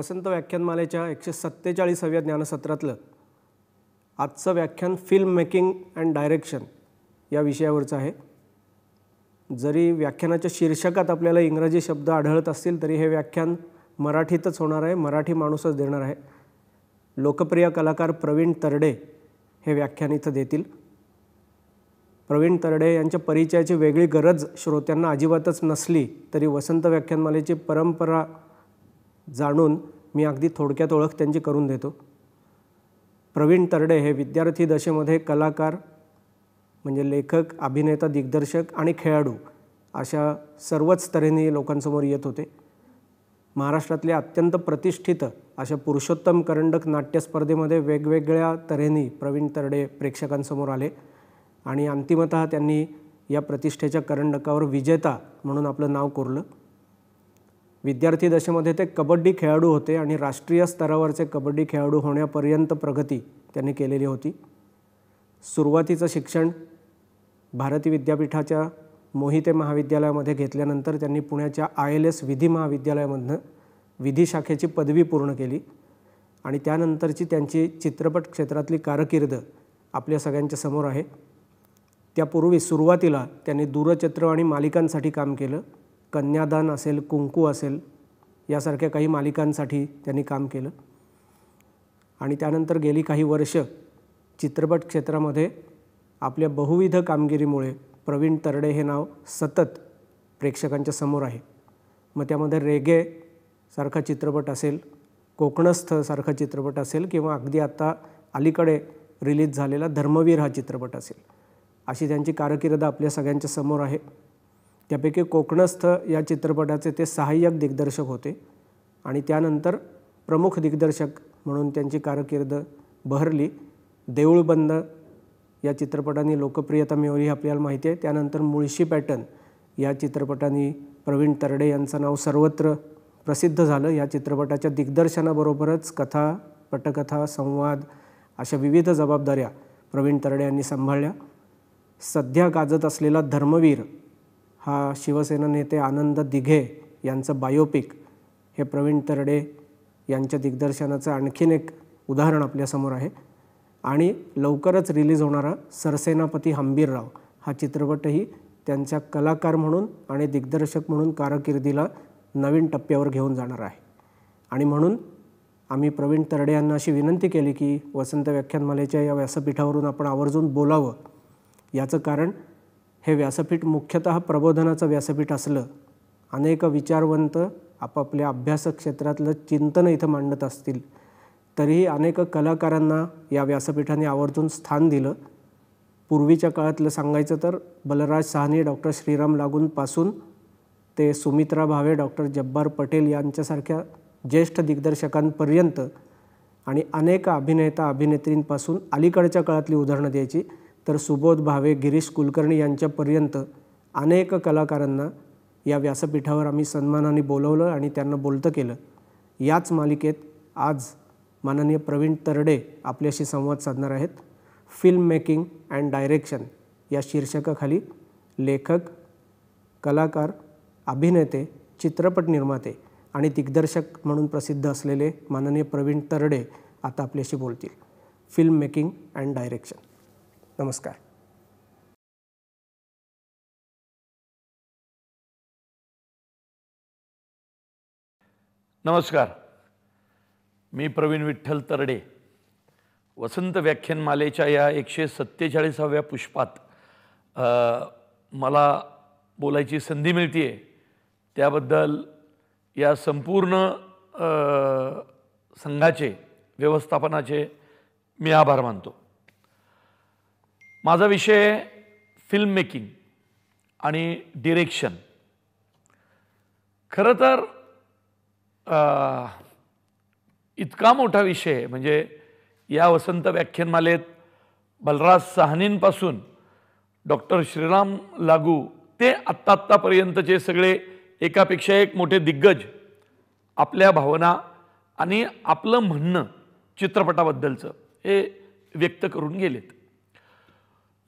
वसंत व्याख्यानमालेच्या एकशे सत्तेचाळीसाव्या ज्ञानसत्रातलं आजचं व्याख्यान फिल्म मेकिंग अँड डायरेक्शन या विषयावरचं आहे जरी व्याख्यानाच्या शीर्षकात आपल्याला इंग्रजी शब्द आढळत असतील तरी हे व्याख्यान मराठीतच होणार आहे मराठी माणूसच देणार आहे लोकप्रिय कलाकार प्रवीण तरडे हे व्याख्यान इथं देतील प्रवीण तरडे यांच्या परिचयाची वेगळी गरज श्रोत्यांना अजिबातच नसली तरी वसंत व्याख्यानमालेची परंपरा जाणून मी अगदी थोडक्यात ओळख त्यांची करून देतो प्रवीण तरडे हे विद्यार्थी दशेमध्ये कलाकार म्हणजे लेखक अभिनेता दिग्दर्शक आणि खेळाडू अशा सर्वच तऱ्हेने लोकांसमोर येत होते महाराष्ट्रातल्या अत्यंत प्रतिष्ठित अशा पुरुषोत्तम करंडक नाट्यस्पर्धेमध्ये वेगवेगळ्या तऱ्हेने प्रवीण तरडे प्रेक्षकांसमोर आले आणि अंतिमत त्यांनी या प्रतिष्ठेच्या करंडकावर विजेता म्हणून आपलं नाव कोरलं विद्यार्थी दशेमध्ये ते कबड्डी खेळाडू होते आणि राष्ट्रीय स्तरावरचे कबड्डी खेळाडू होण्यापर्यंत प्रगती त्यांनी केलेली होती सुरुवातीचं शिक्षण भारती विद्यापीठाच्या मोहिते महाविद्यालयामध्ये घेतल्यानंतर त्यांनी पुण्याच्या आय एल एस विधी महाविद्यालयामधनं विधी शाखेची पदवी पूर्ण केली आणि त्यानंतरची त्यांची चित्रपट क्षेत्रातली कारकीर्द आपल्या सगळ्यांच्या समोर आहे त्यापूर्वी सुरुवातीला त्यांनी दूरचित्र आणि मालिकांसाठी काम केलं कन्यादान असेल कुंकू असेल यासारख्या काही मालिकांसाठी त्यांनी काम केलं आणि त्यानंतर गेली काही वर्ष चित्रपट क्षेत्रामध्ये आपल्या बहुविध कामगिरीमुळे प्रवीण तरडे हे नाव सतत प्रेक्षकांच्या समोर आहे मग त्यामध्ये रेगे सारखा चित्रपट असेल कोकणस्थ सारखा चित्रपट असेल किंवा अगदी आता अलीकडे रिलीज झालेला धर्मवीर हा चित्रपट असेल अशी त्यांची कारकीर्द आपल्या सगळ्यांच्या समोर आहे त्यापैकी कोकणस्थ या चित्रपटाचे ते सहाय्यक दिग्दर्शक होते आणि त्यानंतर प्रमुख दिग्दर्शक म्हणून त्यांची कारकीर्द बहरली देऊळबंद या चित्रपटाने लोकप्रियता मिळवली आपल्याला माहिती आहे त्यानंतर मुळशी पॅटर्न या चित्रपटाने प्रवीण तरडे यांचं नाव सर्वत्र प्रसिद्ध झालं या चित्रपटाच्या दिग्दर्शनाबरोबरच कथा पटकथा संवाद अशा विविध जबाबदाऱ्या प्रवीण तरडे यांनी सांभाळल्या सध्या गाजत असलेला धर्मवीर हा शिवसेना नेते आनंद दिघे यांचं बायोपिक हे प्रवीण तरडे यांच्या दिग्दर्शनाचं आणखीन एक उदाहरण आपल्यासमोर आहे आणि लवकरच रिलीज होणारा सरसेनापती हंबीरराव हा चित्रपटही त्यांच्या कलाकार म्हणून आणि दिग्दर्शक म्हणून कारकिर्दीला नवीन टप्प्यावर घेऊन जाणार आहे आणि म्हणून आम्ही प्रवीण तरडे यांना अशी विनंती केली की वसंत व्याख्यानमालेच्या या व्यासपीठावरून आपण आवर्जून बोलावं याचं कारण हे व्यासपीठ मुख्यतः प्रबोधनाचं व्यासपीठ असलं अनेक विचारवंत आपापल्या अभ्यास क्षेत्रातलं चिंतन इथं मांडत असतील तरीही अनेक कलाकारांना या व्यासपीठाने आवर्जून स्थान दिलं पूर्वीच्या काळातलं सांगायचं तर बलराज साहनी डॉक्टर श्रीराम लागूंपासून ते सुमित्रा भावे डॉक्टर जब्बार पटेल यांच्यासारख्या ज्येष्ठ दिग्दर्शकांपर्यंत आणि अनेक अभिनेता अभिनेत्रींपासून अलीकडच्या काळातली उदाहरणं द्यायची तर सुबोध भावे गिरीश कुलकर्णी यांच्यापर्यंत अनेक कलाकारांना या व्यासपीठावर आम्ही सन्मानाने बोलवलं आणि त्यांना बोलतं केलं याच मालिकेत आज माननीय प्रवीण तरडे आपल्याशी संवाद साधणार आहेत फिल्म मेकिंग अँड डायरेक्शन या शीर्षकाखाली लेखक कलाकार अभिनेते चित्रपट निर्माते आणि दिग्दर्शक म्हणून प्रसिद्ध असलेले माननीय प्रवीण तरडे आता आपल्याशी बोलतील फिल्म मेकिंग अँड डायरेक्शन नमस्कार नमस्कार मी प्रवीण विठ्ठल तरडे वसंत व्याख्यानमालेच्या या एकशे सत्तेचाळीसाव्या पुष्पात मला बोलायची संधी मिळते आहे त्याबद्दल या संपूर्ण संघाचे व्यवस्थापनाचे मी आभार मानतो माझा विषय फिल्म मेकिंग आणि डिरेक्शन खरं तर इतका मोठा विषय म्हणजे या वसंत व्याख्यानमालेत बलराज साहनींपासून डॉक्टर श्रीराम लागू ते आत्ता आत्तापर्यंतचे सगळे एकापेक्षा एक मोठे दिग्गज आपल्या भावना आणि आपलं म्हणणं चित्रपटाबद्दलचं हे व्यक्त करून गेलेत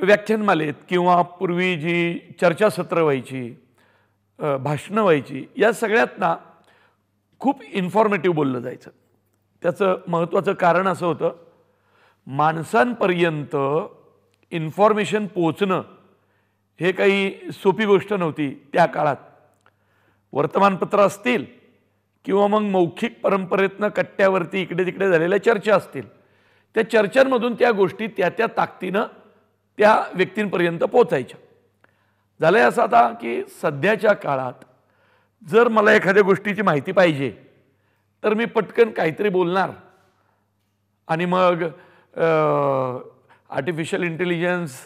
व्याख्यानमालेत किंवा पूर्वी जी चर्चासत्र व्हायची भाषणं व्हायची या सगळ्यातना खूप इन्फॉर्मेटिव्ह बोललं जायचं त्याचं महत्त्वाचं कारण असं होतं माणसांपर्यंत इन्फॉर्मेशन पोचणं हे काही सोपी गोष्ट नव्हती त्या काळात वर्तमानपत्र असतील किंवा मग मौखिक परंपरेतनं कट्ट्यावरती इकडे तिकडे झालेल्या चर्चा असतील त्या चर्चांमधून त्या गोष्टी त्या त्या ताकदीनं त्या व्यक्तींपर्यंत पोचायच्या झालंय असं आता की सध्याच्या काळात जर मला एखाद्या गोष्टीची माहिती पाहिजे तर मी पटकन काहीतरी बोलणार आणि मग आर्टिफिशियल इंटेलिजन्स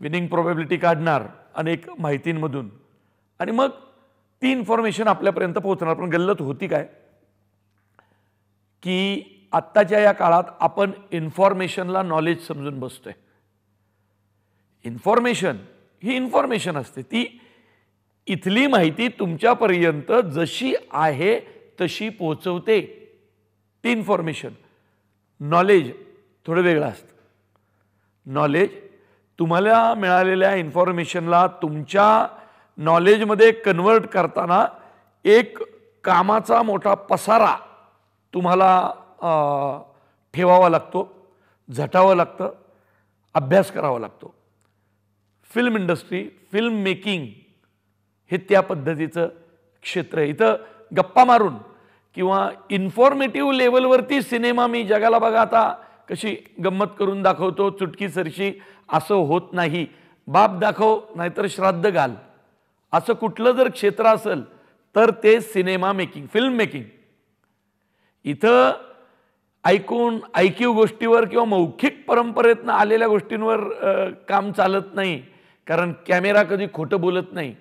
विनिंग प्रॉबेबिलिटी काढणार अनेक माहितींमधून आणि मग ती इन्फॉर्मेशन आपल्यापर्यंत पोहोचणार पण गल्लत होती काय की आत्ताच्या या काळात आपण इन्फॉर्मेशनला नॉलेज समजून बसतोय इन्फॉर्मेशन ही इन्फॉर्मेशन असते ती इथली माहिती तुमच्यापर्यंत जशी आहे तशी पोचवते ती इन्फॉर्मेशन नॉलेज थोडं वेगळं असतं नॉलेज तुम्हाला मिळालेल्या इन्फॉर्मेशनला तुमच्या नॉलेजमध्ये कन्वर्ट करताना एक कामाचा मोठा पसारा तुम्हाला ठेवावा लागतो झटावं लागतं अभ्यास करावा लागतो फिल्म इंडस्ट्री फिल्म मेकिंग हे त्या पद्धतीचं क्षेत्र आहे इथं गप्पा मारून किंवा इन्फॉर्मेटिव्ह लेवलवरती सिनेमा मी जगाला बघा आता कशी गंमत करून दाखवतो चुटकी सरशी असं होत नाही बाप दाखव नाहीतर श्राद्ध घाल असं कुठलं जर क्षेत्र असेल तर ते सिनेमा मेकिंग फिल्म मेकिंग इथं ऐकून ऐकीव गोष्टीवर किंवा मौखिक परंपरेतनं आलेल्या गोष्टींवर काम चालत नाही कारण कॅमेरा कधी खोटं बोलत नाही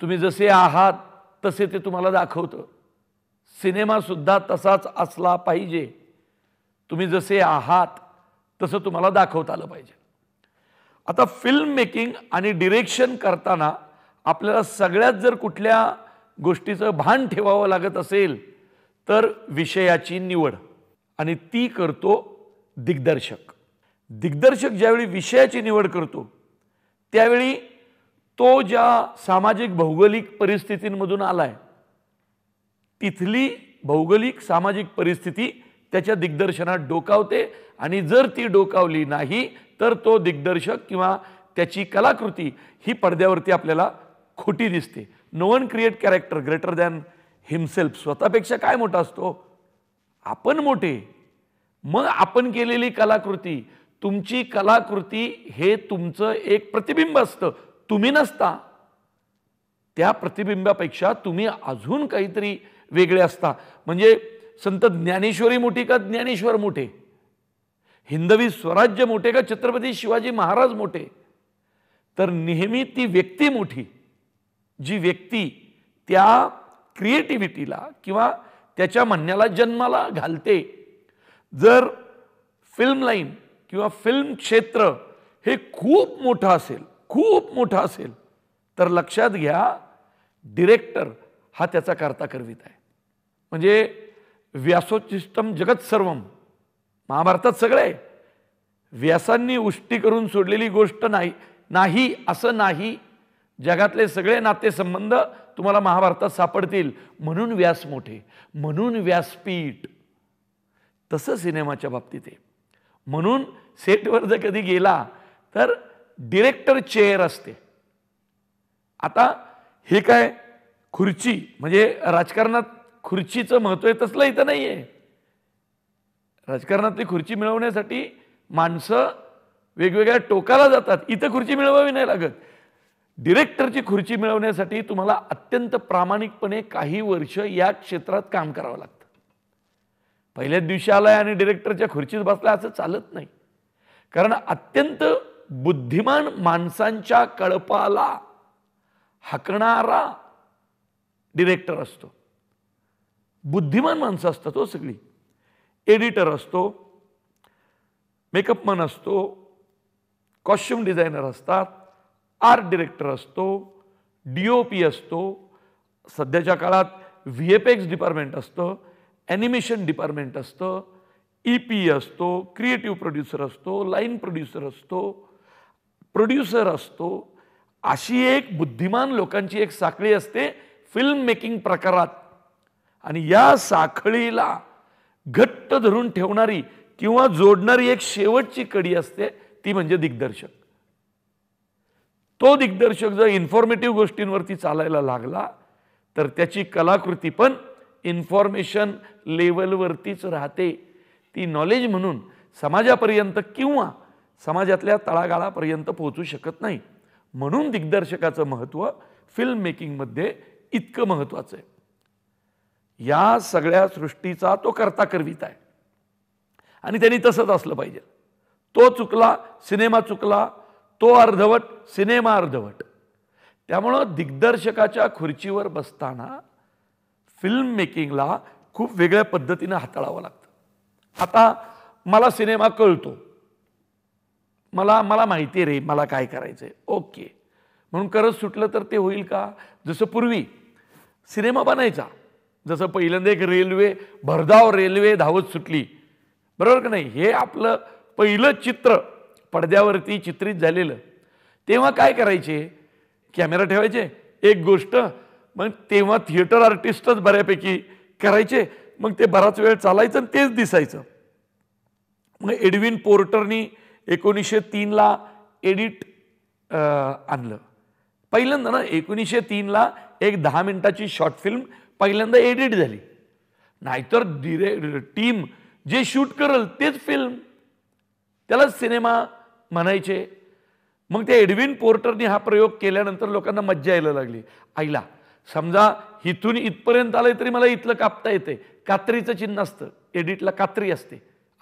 तुम्ही जसे आहात तसे ते तुम्हाला दाखवतं सिनेमासुद्धा तसाच असला पाहिजे तुम्ही जसे आहात तसं तुम्हाला दाखवता आलं पाहिजे आता फिल्म मेकिंग आणि डिरेक्शन करताना आपल्याला सगळ्यात जर कुठल्या गोष्टीचं भान ठेवावं लागत असेल तर विषयाची निवड आणि ती करतो दिग्दर्शक दिग्दर्शक ज्यावेळी विषयाची निवड करतो त्यावेळी तो ज्या सामाजिक भौगोलिक परिस्थितींमधून आलाय तिथली भौगोलिक सामाजिक परिस्थिती त्याच्या दिग्दर्शनात डोकावते आणि जर ती डोकावली नाही तर तो दिग्दर्शक किंवा त्याची कलाकृती ही पडद्यावरती आपल्याला खोटी दिसते no one create character greater than himself स्वतःपेक्षा काय मोठा असतो आपण मोठे मग आपण केलेली कलाकृती तुमची कलाकृती हे तुमचं एक प्रतिबिंब असतं तुम्ही नसता त्या प्रतिबिंबापेक्षा तुम्ही अजून काहीतरी वेगळे असता म्हणजे संत ज्ञानेश्वरी मोठी का ज्ञानेश्वर मोठे हिंदवी स्वराज्य मोठे का छत्रपती शिवाजी महाराज मोठे तर नेहमी ती व्यक्ती मोठी जी व्यक्ती त्या क्रिएटिव्हिटीला किंवा त्याच्या म्हणण्याला जन्माला घालते जर फिल्म लाईन किंवा फिल्म क्षेत्र हे खूप मोठं असेल खूप मोठं असेल तर लक्षात घ्या डिरेक्टर हा त्याचा कर्ता करवीत आहे म्हणजे व्यासोचिष्टम जगत सर्वम महाभारतात सगळं आहे व्यासांनी उष्टी करून सोडलेली गोष्ट नाही नाही असं नाही जगातले सगळे नातेसंबंध तुम्हाला महाभारतात सापडतील म्हणून व्यास मोठे म्हणून व्यासपीठ तसं सिनेमाच्या बाबतीत आहे म्हणून सेटवर जर कधी गेला तर डिरेक्टर चेअर असते आता हे काय खुर्ची म्हणजे राजकारणात खुर्चीचं महत्त्व आहे तसलं इथं नाही आहे राजकारणातली खुर्ची मिळवण्यासाठी माणसं वेगवेगळ्या टोकाला जातात इथं खुर्ची मिळवावी नाही लागत डिरेक्टरची खुर्ची मिळवण्यासाठी तुम्हाला अत्यंत प्रामाणिकपणे काही वर्ष या क्षेत्रात काम करावं लागतं पहिल्याच दिवशी आलाय आणि डिरेक्टरच्या खुर्चीत बसला असं चालत नाही कारण अत्यंत बुद्धिमान माणसांच्या कळपाला हकणारा डिरेक्टर असतो बुद्धिमान माणसं असतात हो सगळी एडिटर असतो मेकअपमन असतो कॉस्ट्युम डिझायनर असतात आर्ट डिरेक्टर असतो डी ओ पी असतो सध्याच्या काळात व्ही एफ एक्स डिपार्टमेंट असतं ॲनिमेशन डिपार्टमेंट असतं ई e पी असतो क्रिएटिव्ह प्रोड्युसर असतो लाईन प्रोड्युसर असतो प्रोड्युसर असतो अशी एक बुद्धिमान लोकांची एक साखळी असते फिल्म मेकिंग प्रकारात आणि या साखळीला घट्ट धरून ठेवणारी किंवा जोडणारी एक शेवटची कडी असते ती म्हणजे दिग्दर्शक तो दिग्दर्शक जर इन्फॉर्मेटिव्ह गोष्टींवरती चालायला लागला तर त्याची कलाकृती पण इन्फॉर्मेशन लेवलवरतीच राहते ती नॉलेज म्हणून समाजापर्यंत किंवा समाजातल्या तळागाळापर्यंत पोहोचू शकत नाही म्हणून दिग्दर्शकाचं महत्त्व फिल्म मेकिंगमध्ये इतकं महत्त्वाचं आहे या सगळ्या सृष्टीचा तो करता करवीत आहे आणि त्यांनी तसंच असलं पाहिजे तो चुकला सिनेमा चुकला तो अर्धवट सिनेमा अर्धवट त्यामुळं दिग्दर्शकाच्या खुर्चीवर बसताना फिल्म मेकिंगला खूप वेगळ्या पद्धतीनं हाताळावं लागतं आता मला सिनेमा कळतो मला मला माहिती आहे रे मला काय करायचं आहे ओके म्हणून करत सुटलं तर ते होईल का जसं पूर्वी सिनेमा बनायचा जसं पहिल्यांदा एक रेल्वे भरधाव रेल्वे धावत सुटली बरोबर का नाही हे आपलं पहिलं चित्र पडद्यावरती चित्रित झालेलं तेव्हा काय करायचे कॅमेरा ठेवायचे एक गोष्ट मग तेव्हा थिएटर आर्टिस्टच बऱ्यापैकी करायचे मग ते बराच वेळ चालायचं आणि तेच दिसायचं मग एडविन पोर्टरनी एकोणीसशे तीनला एडिट आणलं पहिल्यांदा ना एकोणीसशे तीनला एक दहा मिनिटाची शॉर्ट फिल्म पहिल्यांदा एडिट झाली नाहीतर डिरे टीम जे शूट करल तेच फिल्म त्यालाच सिनेमा म्हणायचे मग ते एडविन पोर्टरनी हा प्रयोग केल्यानंतर लोकांना मज्जा यायला लागली आईला समजा इथून इथपर्यंत आलंय तरी मला इथलं कापता येते कात्रीचं चिन्ह असतं एडिटला कात्री असते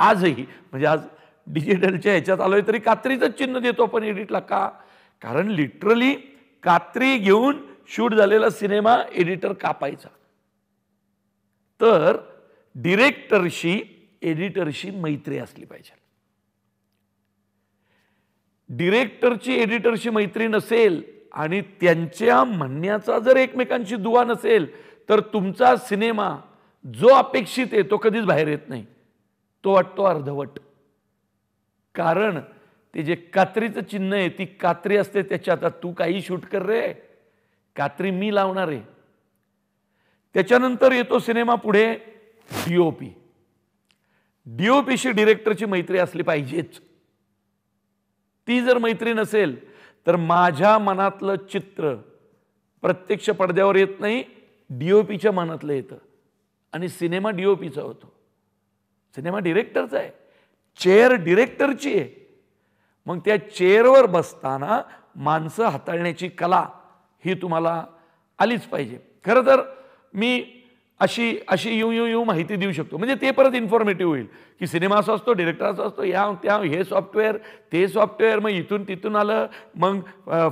आजही म्हणजे आज डिजिटलच्या ह्याच्यात आलोय तरी कात्रीचंच चिन्ह देतो आपण एडिटला का कारण लिटरली कात्री घेऊन शूट झालेला सिनेमा एडिटर कापायचा तर डिरेक्टरशी एडिटरशी मैत्री असली पाहिजे डिरेक्टरची एडिटरशी मैत्री नसेल आणि त्यांच्या म्हणण्याचा जर एकमेकांशी दुवा नसेल तर तुमचा सिनेमा जो अपेक्षित आहे तो कधीच बाहेर येत नाही तो वाटतो अर्धवट कारण ते जे कात्रीचं चिन्ह आहे ती कात्री असते त्याच्या आता तू काही शूट कर रे कात्री मी लावणार आहे त्याच्यानंतर येतो सिनेमा पुढे डीओपी पी डिरेक्टरची मैत्री असली पाहिजेच ती जर मैत्री नसेल तर माझ्या मनातलं चित्र प्रत्यक्ष पडद्यावर येत नाही डी ओ पीच्या मनातलं येतं आणि सिनेमा डी ओ पीचा होतो सिनेमा डिरेक्टरचा आहे चेअर डिरेक्टरची आहे मग त्या चेअरवर बसताना माणसं हाताळण्याची कला ही तुम्हाला आलीच पाहिजे खरं तर मी अशी अशी येऊ येऊ येऊ माहिती देऊ शकतो म्हणजे ते परत इन्फॉर्मेटिव्ह होईल की सिनेमा असा असतो डिरेक्टर असं असतो या त्या हे सॉफ्टवेअर ते सॉफ्टवेअर मग इथून तिथून आलं मग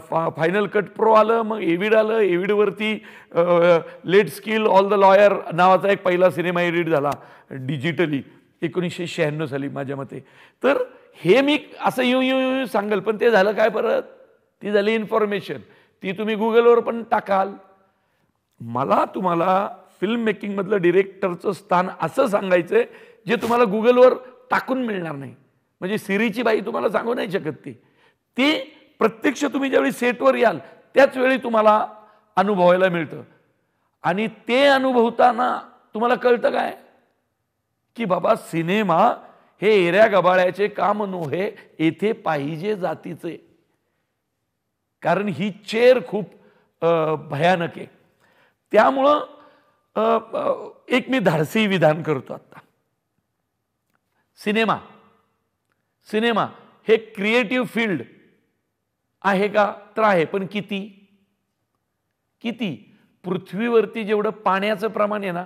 फा फायनल कट प्रो आलं मग एविड आलं एविडवरती let skill all the lawyer नावाचा एक पहिला सिनेमा एडिट झाला डिजिटली एकोणीसशे शहाण्णव साली माझ्या मते तर हे मी असं येऊ येऊ यू सांगेल पण ते झालं काय परत ती झाली इन्फॉर्मेशन ती तुम्ही गुगलवर पण टाकाल मला तुम्हाला फिल्म मेकिंगमधलं डिरेक्टरचं स्थान असं सांगायचं जे तुम्हाला गुगलवर टाकून मिळणार नाही म्हणजे सिरीची बाई तुम्हाला सांगू नाही शकत ती ती प्रत्यक्ष तुम्ही ज्यावेळी सेटवर याल त्याच वेळी तुम्हाला अनुभवायला मिळतं आणि ते अनुभवताना तुम्हाला कळतं काय की बाबा सिनेमा हे एऱ्या गबाळ्याचे काम नोहे येथे पाहिजे जातीचे कारण ही चेअर खूप भयानक आहे त्यामुळं एक मी धाडसी विधान करतो आता सिनेमा सिनेमा हे क्रिएटिव्ह फील्ड आहे का तर आहे पण किती किती पृथ्वीवरती जेवढं पाण्याचं प्रमाण आहे ना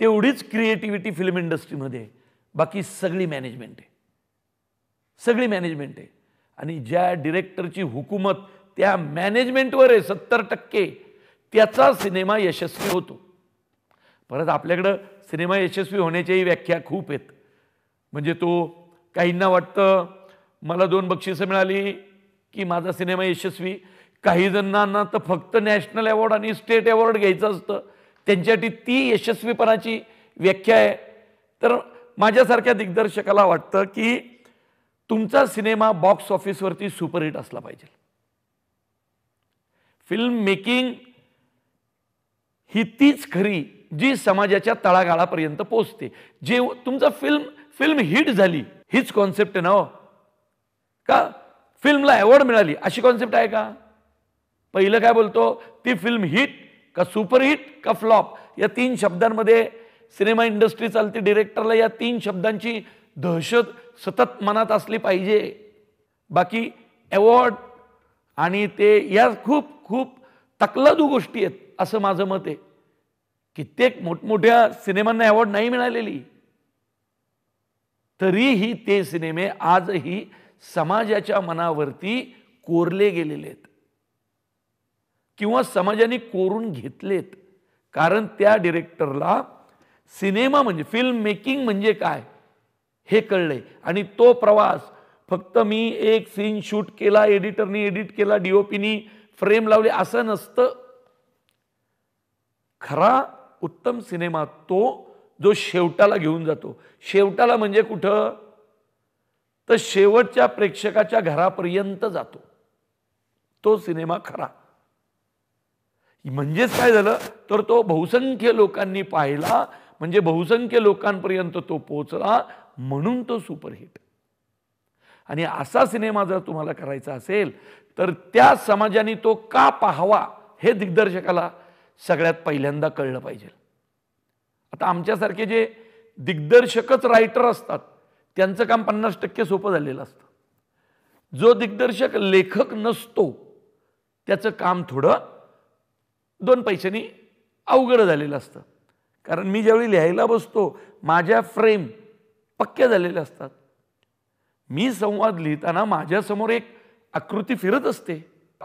तेवढीच क्रिएटिव्हिटी फिल्म इंडस्ट्रीमध्ये बाकी सगळी मॅनेजमेंट आहे सगळी मॅनेजमेंट आहे आणि ज्या डिरेक्टरची हुकूमत त्या मॅनेजमेंटवर आहे सत्तर टक्के त्याचा सिनेमा यशस्वी होतो परत आपल्याकडं सिनेमा यशस्वी होण्याच्याही व्याख्या खूप आहेत म्हणजे तो काहींना वाटतं मला दोन बक्षिसं मिळाली की माझा सिनेमा यशस्वी काही जणांना तर फक्त नॅशनल अवॉर्ड आणि स्टेट अवॉर्ड घ्यायचं असतं त्यांच्यासाठी ती यशस्वीपणाची व्याख्या आहे तर माझ्यासारख्या दिग्दर्शकाला वाटतं की तुमचा सिनेमा बॉक्स ऑफिसवरती सुपरहिट असला पाहिजे फिल्म मेकिंग ही तीच खरी जी समाजाच्या तळागाळापर्यंत पोचते जे तुमचा फिल्म फिल्म हिट झाली हीच कॉन्सेप्ट आहे ना हो. का फिल्मला अवॉर्ड मिळाली अशी कॉन्सेप्ट आहे का पहिलं काय बोलतो ती फिल्म हिट का सुपरहिट का फ्लॉप या तीन शब्दांमध्ये सिनेमा इंडस्ट्री चालते डिरेक्टरला या तीन शब्दांची दहशत सतत मनात असली पाहिजे बाकी अवॉर्ड आणि ते या खूप खूप तकलादू गोष्टी आहेत असं माझं मत आहे कित्येक मोठमोठ्या सिनेमांना अवॉर्ड नाही मिळालेली तरीही ते सिनेमे आजही समाजाच्या मनावरती कोरले गेलेले आहेत किंवा समाजाने कोरून घेतलेत कारण त्या डिरेक्टरला सिनेमा म्हणजे फिल्म मेकिंग म्हणजे काय हे कळलंय आणि तो प्रवास फक्त मी एक सीन शूट केला एडिटरनी एडिट केला डीओपीनी फ्रेम लावले असं नसतं खरा उत्तम सिनेमा तो जो शेवटाला घेऊन जातो शेवटाला म्हणजे कुठं तर शेवटच्या प्रेक्षकाच्या घरापर्यंत जातो तो सिनेमा खरा म्हणजेच काय झालं तर तो बहुसंख्य लोकांनी पाहिला म्हणजे बहुसंख्य लोकांपर्यंत तो पोचला म्हणून तो सुपरहिट आणि असा सिनेमा जर तुम्हाला करायचा असेल तर त्या समाजाने तो का पाहावा हे दिग्दर्शकाला सगळ्यात पहिल्यांदा कळलं पाहिजे आता आमच्यासारखे जे दिग्दर्शकच रायटर असतात त्यांचं काम पन्नास टक्के सोपं झालेलं असतं जो दिग्दर्शक लेखक नसतो त्याचं काम थोडं दोन पैशांनी अवघड झालेलं असतं कारण मी ज्यावेळी लिहायला बसतो माझ्या फ्रेम पक्क्या झालेल्या असतात मी संवाद लिहिताना माझ्यासमोर एक आकृती फिरत असते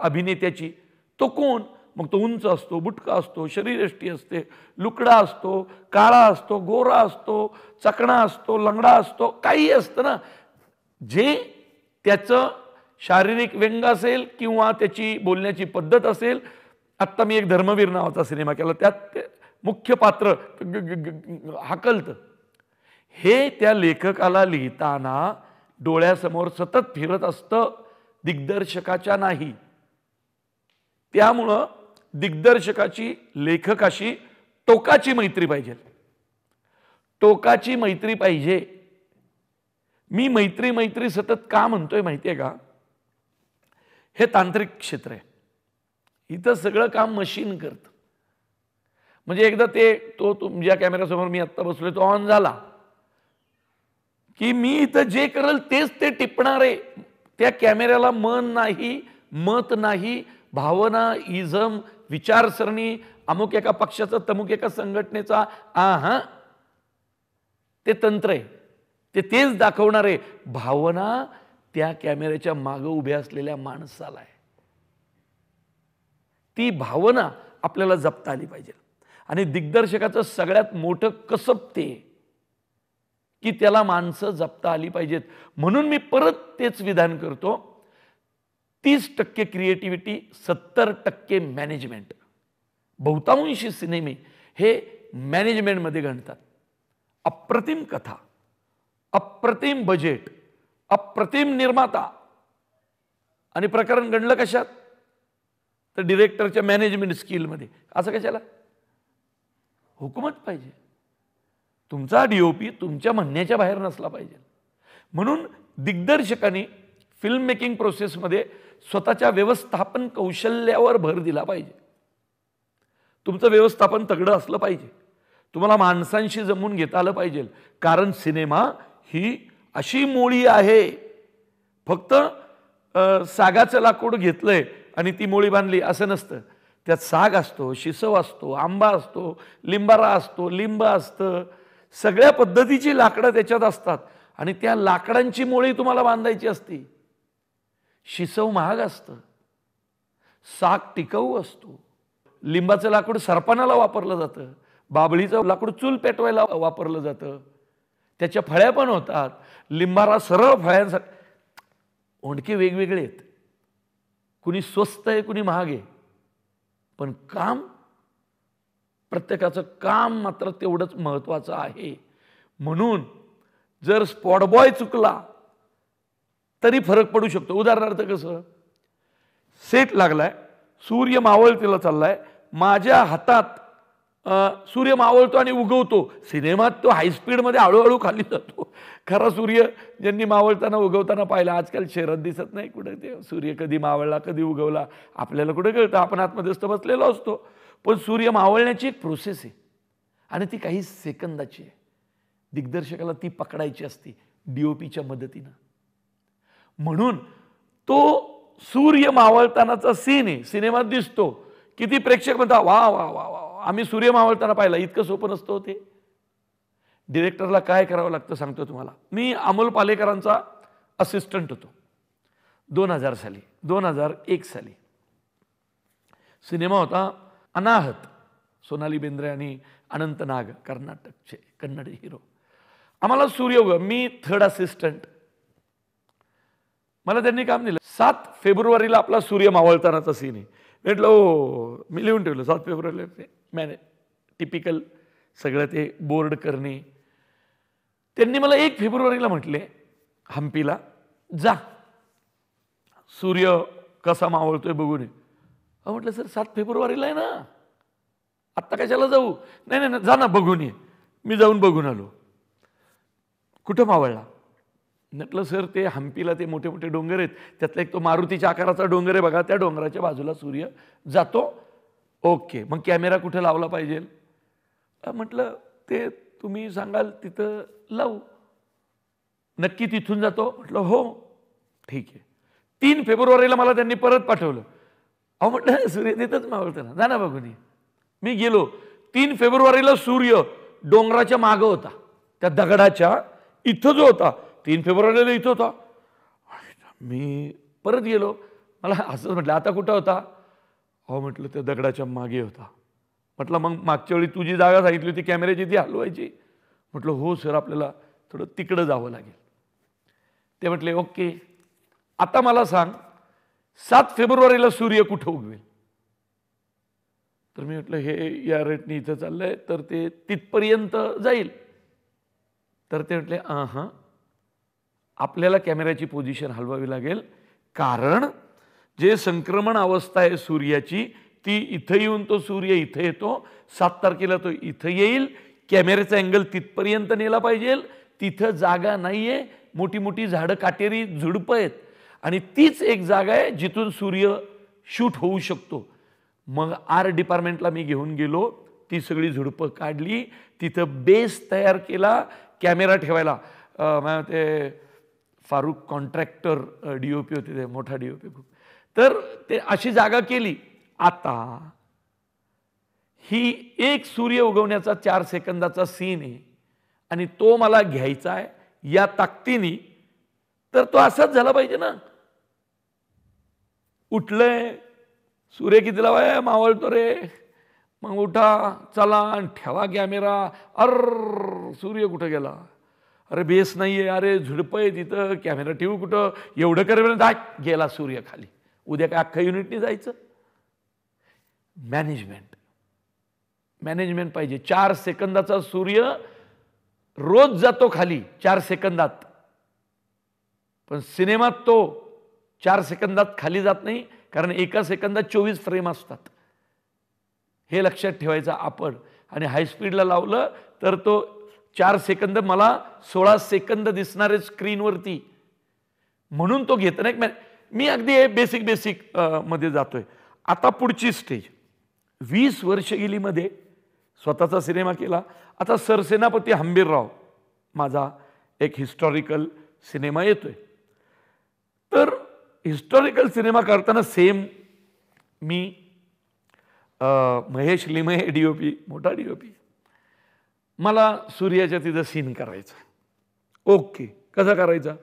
अभिनेत्याची तो कोण मग तो उंच असतो बुटका असतो शरीरष्टी असते लुकडा असतो काळा असतो गोरा असतो चकणा असतो लंगडा असतो काही असतं ना जे त्याचं शारीरिक व्यंग असेल किंवा त्याची बोलण्याची पद्धत असेल आत्ता मी एक धर्मवीर नावाचा सिनेमा केला त्यात मुख्य पात्र हाकलतं हे त्या लेखकाला लिहिताना डोळ्यासमोर सतत फिरत असतं दिग्दर्शकाच्या नाही त्यामुळं दिग्दर्शकाची लेखकाशी टोकाची मैत्री पाहिजे टोकाची मैत्री पाहिजे मी मैत्री मैत्री सतत का म्हणतोय माहिती आहे का हे तांत्रिक क्षेत्र आहे इथं सगळं काम मशीन करत म्हणजे एकदा ते तो तुमच्या म्हणजे कॅमेऱ्यासमोर मी आत्ता बसलोय तो ऑन झाला की मी इथं जे करल तेच ते टिपणार आहे त्या कॅमेऱ्याला मन नाही मत नाही भावना इजम विचारसरणी अमुक एका पक्षाचा तमुक एका संघटनेचा हा ते तंत्र आहे ते तेच दाखवणारे भावना त्या कॅमेऱ्याच्या मागं उभ्या असलेल्या माणसाला आहे ती भावना आपल्याला जपता आली पाहिजे आणि दिग्दर्शकाचं सगळ्यात मोठं कसब ते की त्याला माणसं जपता आली पाहिजेत म्हणून मी परत तेच विधान करतो तीस टक्के क्रिएटिव्हिटी सत्तर टक्के मॅनेजमेंट बहुतांशी सिनेमे हे मॅनेजमेंटमध्ये घडतात अप्रतिम कथा अप्रतिम बजेट अप्रतिम निर्माता आणि प्रकरण गणलं कशात तर डिरेक्टरच्या मॅनेजमेंट स्किलमध्ये असं कशाला हुकूमत पाहिजे तुमचा डीओपी तुमच्या म्हणण्याच्या बाहेर नसला पाहिजे म्हणून दिग्दर्शकाने फिल्म मेकिंग प्रोसेसमध्ये स्वतःच्या व्यवस्थापन कौशल्यावर भर दिला पाहिजे तुमचं व्यवस्थापन तगडं असलं पाहिजे तुम्हाला माणसांशी जमून घेता आलं पाहिजे कारण सिनेमा ही अशी मोळी आहे फक्त सागाचं लाकूड घेतलंय आणि ती मोळी बांधली असं नसतं त्यात साग असतो शिसव असतो आंबा असतो लिंबारा असतो लिंब असतं सगळ्या पद्धतीची लाकडं त्याच्यात असतात आणि त्या लाकडांची मोळी तुम्हाला बांधायची असती शिसव महाग असतं साग टिकाऊ असतो लिंबाचं लाकूड सरपणाला वापरलं जातं बाबळीचं लाकूड चूल पेटवायला वापरलं जातं त्याच्या फळ्या पण होतात लिंबारा सरळ फळ्यांसाठी ओंडके वेगवेगळे आहेत कुणी स्वस्त आहे कुणी महाग आहे पण काम प्रत्येकाचं काम मात्र तेवढंच महत्त्वाचं आहे म्हणून जर स्पॉटबॉय चुकला तरी फरक पडू शकतो उदाहरणार्थ कसं सेट लागलाय सूर्य मावळतेला चाललाय माझ्या हातात सूर्य मावळतो आणि उगवतो सिनेमात तो हायस्पीडमध्ये हळूहळू खाली जातो खरा सूर्य ज्यांनी मावळताना उगवताना पाहिला आजकाल शहरात दिसत नाही कुठं ते सूर्य कधी मावळला कधी उगवला आपल्याला कुठं कळतं आपण आतमध्येस्त बसलेलो असतो पण सूर्य मावळण्याची एक प्रोसेस आहे आणि ती काही सेकंदाची आहे दिग्दर्शकाला ती पकडायची असती डी ओ पीच्या मदतीनं म्हणून तो सूर्य मावळतानाचा सीन आहे सिनेमात दिसतो किती प्रेक्षक म्हणतात वा वा वा वा आम्ही सूर्य मावळताना पाहिला इतकं सोपं नसतं हो ते डिरेक्टरला काय करावं लागतं सांगतो तुम्हाला मी अमोल पालेकरांचा असिस्टंट होतो दोन हजार साली दोन हजार एक साली सिनेमा होता अनाहत सोनाली बेंद्रे आणि अनंत नाग कर्नाटकचे कन्नड हिरो आम्हाला सूर्य मी थर्ड असिस्टंट मला त्यांनी काम दिलं सात फेब्रुवारीला आपला सूर्य मावळतानाचा सीन आहे म्हटलं हो मी लिहून ठेवलं सात फेब्रुवारीला मॅने टिपिकल सगळं ते बोर्ड करणे त्यांनी मला एक फेब्रुवारीला म्हटले हम्पीला जा सूर्य कसा मावळतोय बघून अ म्हटलं सर सात फेब्रुवारीला आहे ना आत्ता कशाला जाऊ नाही नाही जा ना बघून ये मी जाऊन बघून आलो कुठं मावळला म्हटलं सर ते हम्पीला ते मोठे मोठे डोंगर आहेत त्यातला एक तो मारुतीच्या आकाराचा डोंगर आहे बघा त्या डोंगराच्या बाजूला सूर्य जातो ओके मग कॅमेरा कुठे लावला पाहिजे म्हटलं ते तुम्ही सांगाल तिथं लावू नक्की तिथून जातो म्हटलं हो ठीक आहे तीन फेब्रुवारीला मला त्यांनी परत पाठवलं अहो म्हटलं सूर्य तिथंच ना जा ना बघून मी गेलो तीन फेब्रुवारीला सूर्य डोंगराच्या मागं होता त्या दगडाच्या इथं जो होता तीन फेब्रुवारीला इथं होता मी परत गेलो मला असंच म्हटलं आता कुठं होता अहो म्हटलं त्या दगडाच्या मागे होता म्हटलं मग मागच्या वेळी तुझी जागा सांगितली होती कॅमेऱ्याची ती हलवायची म्हटलं हो सर आपल्याला थोडं तिकडं जावं लागेल ते म्हटले ओके आता मला सांग सात फेब्रुवारीला सूर्य कुठं उगवेल तर मी म्हटलं हे या रेटनी इथं चाललंय तर ते तिथपर्यंत जाईल तर ते म्हटले हां आपल्याला कॅमेऱ्याची पोझिशन हलवावी लागेल कारण जे संक्रमण अवस्था आहे सूर्याची ती इथं येऊन तो सूर्य इथं येतो सात तारखेला तो इथं येईल कॅमेऱ्याचा अँगल तिथपर्यंत नेला पाहिजे तिथं जागा नाही आहे मोठी मोठी झाडं काटेरी झुडपं आहेत आणि तीच एक जागा आहे जिथून सूर्य शूट होऊ शकतो मग आर डिपार्टमेंटला मी घेऊन गेलो ती सगळी झुडपं काढली तिथं बेस तयार केला कॅमेरा ठेवायला ते Farooq Contractor D O P होते ते मोठा डी ओ पी तर ते अशी जागा केली आता ही एक सूर्य उगवण्याचा चार सेकंदाचा सीन आहे आणि तो मला घ्यायचा आहे या ताकदीने तर तो असाच झाला पाहिजे ना उठलंय सूर्य किती लावाय मावळतो रे मग उठा चला आणि ठेवा कॅमेरा अर्र सूर्य कुठं गेला अरे बेस नाही आहे अरे झुडप आहे तिथं कॅमेरा ठेवू कुठं एवढं करेपर्यंत दाट गेला सूर्य खाली उद्या काय अख्खा युनिटने जायचं मॅनेजमेंट मॅनेजमेंट पाहिजे चार सेकंदाचा सूर्य रोज जातो खाली चार सेकंदात पण सिनेमात तो चार सेकंदात खाली जात नाही कारण एका सेकंदात चोवीस फ्रेम असतात हे लक्षात ठेवायचं आपण आणि हायस्पीडला लावलं तर तो चार सेकंद मला सोळा सेकंद दिसणारे स्क्रीनवरती म्हणून तो घेत नाही मी अगदी बेसिक बेसिक मध्ये जातोय आता पुढची स्टेज वीस वर्ष गेलीमध्ये स्वतःचा सिनेमा केला आता सरसेनापती हंबीरराव माझा एक हिस्टॉरिकल सिनेमा येतोय तर हिस्टॉरिकल सिनेमा करताना सेम मी Mahesh Limaye D O P मोठा डी ओ पी मला सूर्याच्या तिथं सीन करायचा ओके कसा करायचा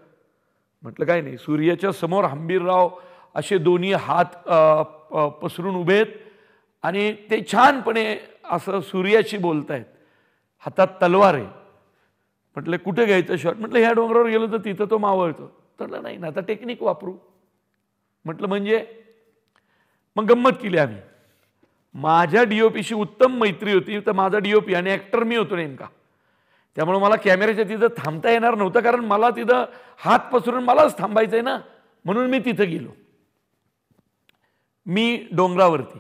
म्हटलं काय नाही सूर्याच्या समोर हंबीरराव असे दोन्ही हात पसरून उभे आहेत आणि ते छानपणे असं सूर्याशी बोलत आहेत हातात तलवार आहे म्हटलं कुठे घ्यायचं शॉट म्हटलं ह्या डोंगरावर गेलो तर तिथं तो मावळतो तर नाही ना आता टेक्निक वापरू म्हटलं म्हणजे मग गंमत केली आम्ही माझ्या डी ओ पीशी उत्तम मैत्री होती तर माझा डी ओ पी आणि ॲक्टर मी होतो नेमका त्यामुळे मला कॅमेऱ्याच्या तिथं थांबता येणार नव्हतं कारण मला तिथं हात पसरून मलाच थांबायचं आहे ना म्हणून मी तिथं गेलो मी डोंगरावरती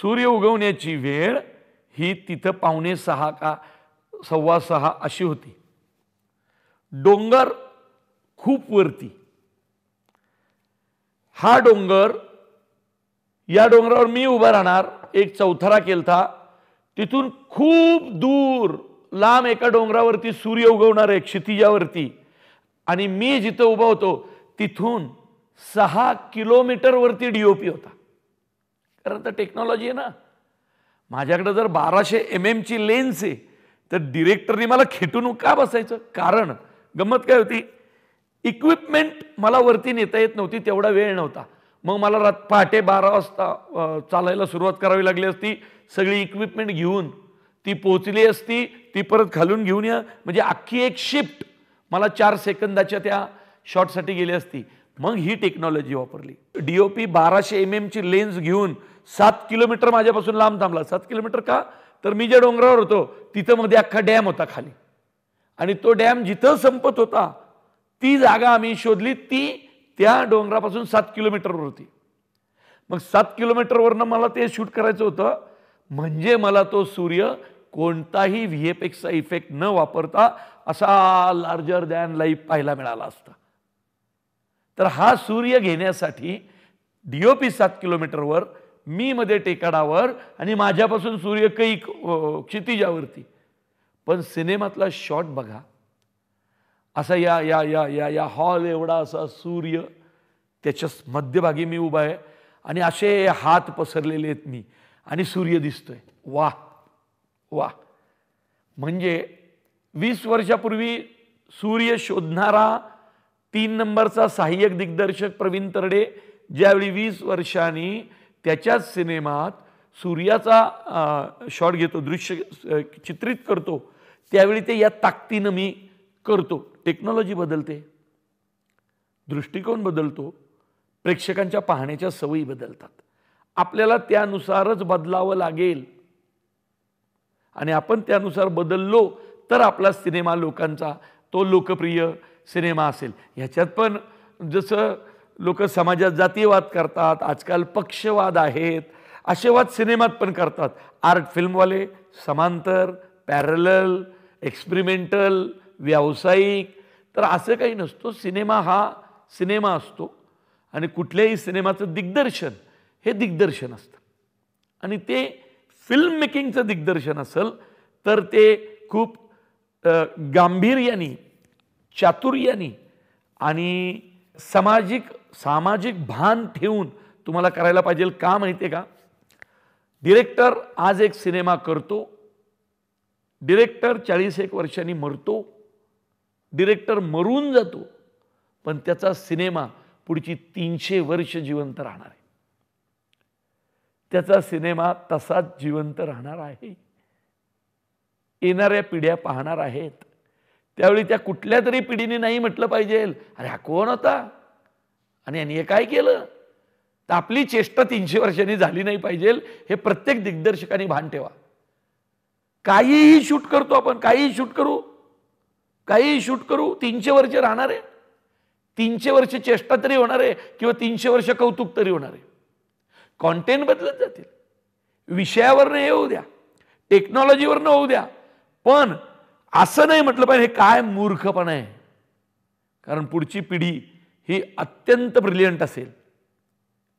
सूर्य उगवण्याची वेळ ही तिथं पावणे सहा का सव्वा सहा अशी होती डोंगर खूप वरती हा डोंगर या डोंगरावर मी उभा राहणार एक चौथरा केलता तिथून खूप दूर लांब एका डोंगरावरती सूर्य उगवणार आहे क्षितिजावरती आणि मी जिथं उभा होतो तिथून सहा किलोमीटरवरती डी ओ पी होता कारण तर टेक्नॉलॉजी आहे ना माझ्याकडं जर बाराशे एम एमची लेन्स आहे तर डिरेक्टरनी मला खेटून का बसायचं कारण गंमत काय होती इक्विपमेंट मला वरती नेता येत नव्हती तेवढा वेळ नव्हता मग मला रात पहाटे बारा वाजता चालायला सुरुवात करावी लागली असती सगळी इक्विपमेंट घेऊन ती पोचली असती ती परत खालून घेऊन या म्हणजे अख्खी एक शिफ्ट मला चार सेकंदाच्या त्या शॉटसाठी गेली असती मग ही टेक्नॉलॉजी वापरली डी ओ पी बाराशे एम एमची लेन्स घेऊन सात किलोमीटर माझ्यापासून लांब थांबला सात किलोमीटर का तर मी ज्या डोंगरावर होतो तिथं मध्ये अख्खा डॅम होता खाली आणि तो डॅम जिथं संपत होता ती जागा आम्ही शोधली ती त्या डोंगरापासून सात किलोमीटरवरती मग सात किलोमीटरवरनं मला ते शूट करायचं होतं म्हणजे मला तो सूर्य कोणताही व्ही एपेक्सचा इफेक्ट न वापरता असा लार्जर दॅन लाईफ पाहायला मिळाला असता तर हा सूर्य घेण्यासाठी पी सात किलोमीटरवर मी मध्ये टेकाडावर आणि माझ्यापासून सूर्य कैक क्षितिजावरती पण सिनेमातला शॉट बघा असा या या या या या हॉल एवढा असा सूर्य त्याच्या मध्यभागी मी उभा आहे आणि असे हात पसरलेले आहेत मी आणि सूर्य दिसतोय वा वा म्हणजे वीस वर्षापूर्वी सूर्य शोधणारा तीन नंबरचा सहाय्यक दिग्दर्शक प्रवीण तरडे ज्यावेळी वीस वर्षांनी त्याच्याच सिनेमात सूर्याचा शॉट घेतो दृश्य चित्रित करतो त्यावेळी ते या ताकदीनं मी करतो टेक्नॉलॉजी बदलते दृष्टिकोन बदलतो प्रेक्षकांच्या पाहण्याच्या सवयी बदलतात आपल्याला त्यानुसारच बदलावं लागेल आणि आपण त्यानुसार बदललो तर आपला सिनेमा लोकांचा तो लोकप्रिय सिनेमा असेल ह्याच्यात पण जसं लोक समाजात जातीयवाद करतात आजकाल पक्षवाद आहेत असे वाद सिनेमात पण करतात आर्ट फिल्मवाले समांतर पॅरल एक्सपेरिमेंटल व्यावसायिक तर असं काही नसतो सिनेमा हा सिनेमा असतो आणि कुठल्याही सिनेमाचं दिग्दर्शन हे दिग्दर्शन असतं आणि ते फिल्म मेकिंगचं दिग्दर्शन असेल तर ते खूप गांभीर्याने चातुर्यानी आणि सामाजिक सामाजिक भान ठेवून तुम्हाला करायला पाहिजे का माहिती आहे का डिरेक्टर आज एक सिनेमा करतो डिरेक्टर चाळीस एक वर्षांनी मरतो डिरेक्टर मरून जातो पण त्याचा सिनेमा पुढची तीनशे वर्ष जिवंत राहणार आहे त्याचा सिनेमा तसाच जिवंत राहणार आहे येणाऱ्या पिढ्या पाहणार आहेत त्यावेळी त्या कुठल्या तरी पिढीने नाही म्हटलं पाहिजे अरे हा कोण होता आणि यांनी काय केलं तर आपली चेष्टा तीनशे वर्षांनी झाली नाही पाहिजे हे प्रत्येक दिग्दर्शकाने भान ठेवा काहीही शूट करतो आपण काहीही शूट करू काही शूट करू तीनशे वर्ष राहणार आहे तीनशे वर्ष चेष्टा तरी होणार आहे किंवा तीनशे वर्ष कौतुक तरी होणार आहे कॉन्टेंट बदलत जातील विषयावरनं हे होऊ द्या टेक्नॉलॉजीवरनं होऊ द्या पण असं नाही म्हटलं पाहिजे हे काय मूर्खपणा आहे कारण पुढची पिढी ही अत्यंत ब्रिलियंट असेल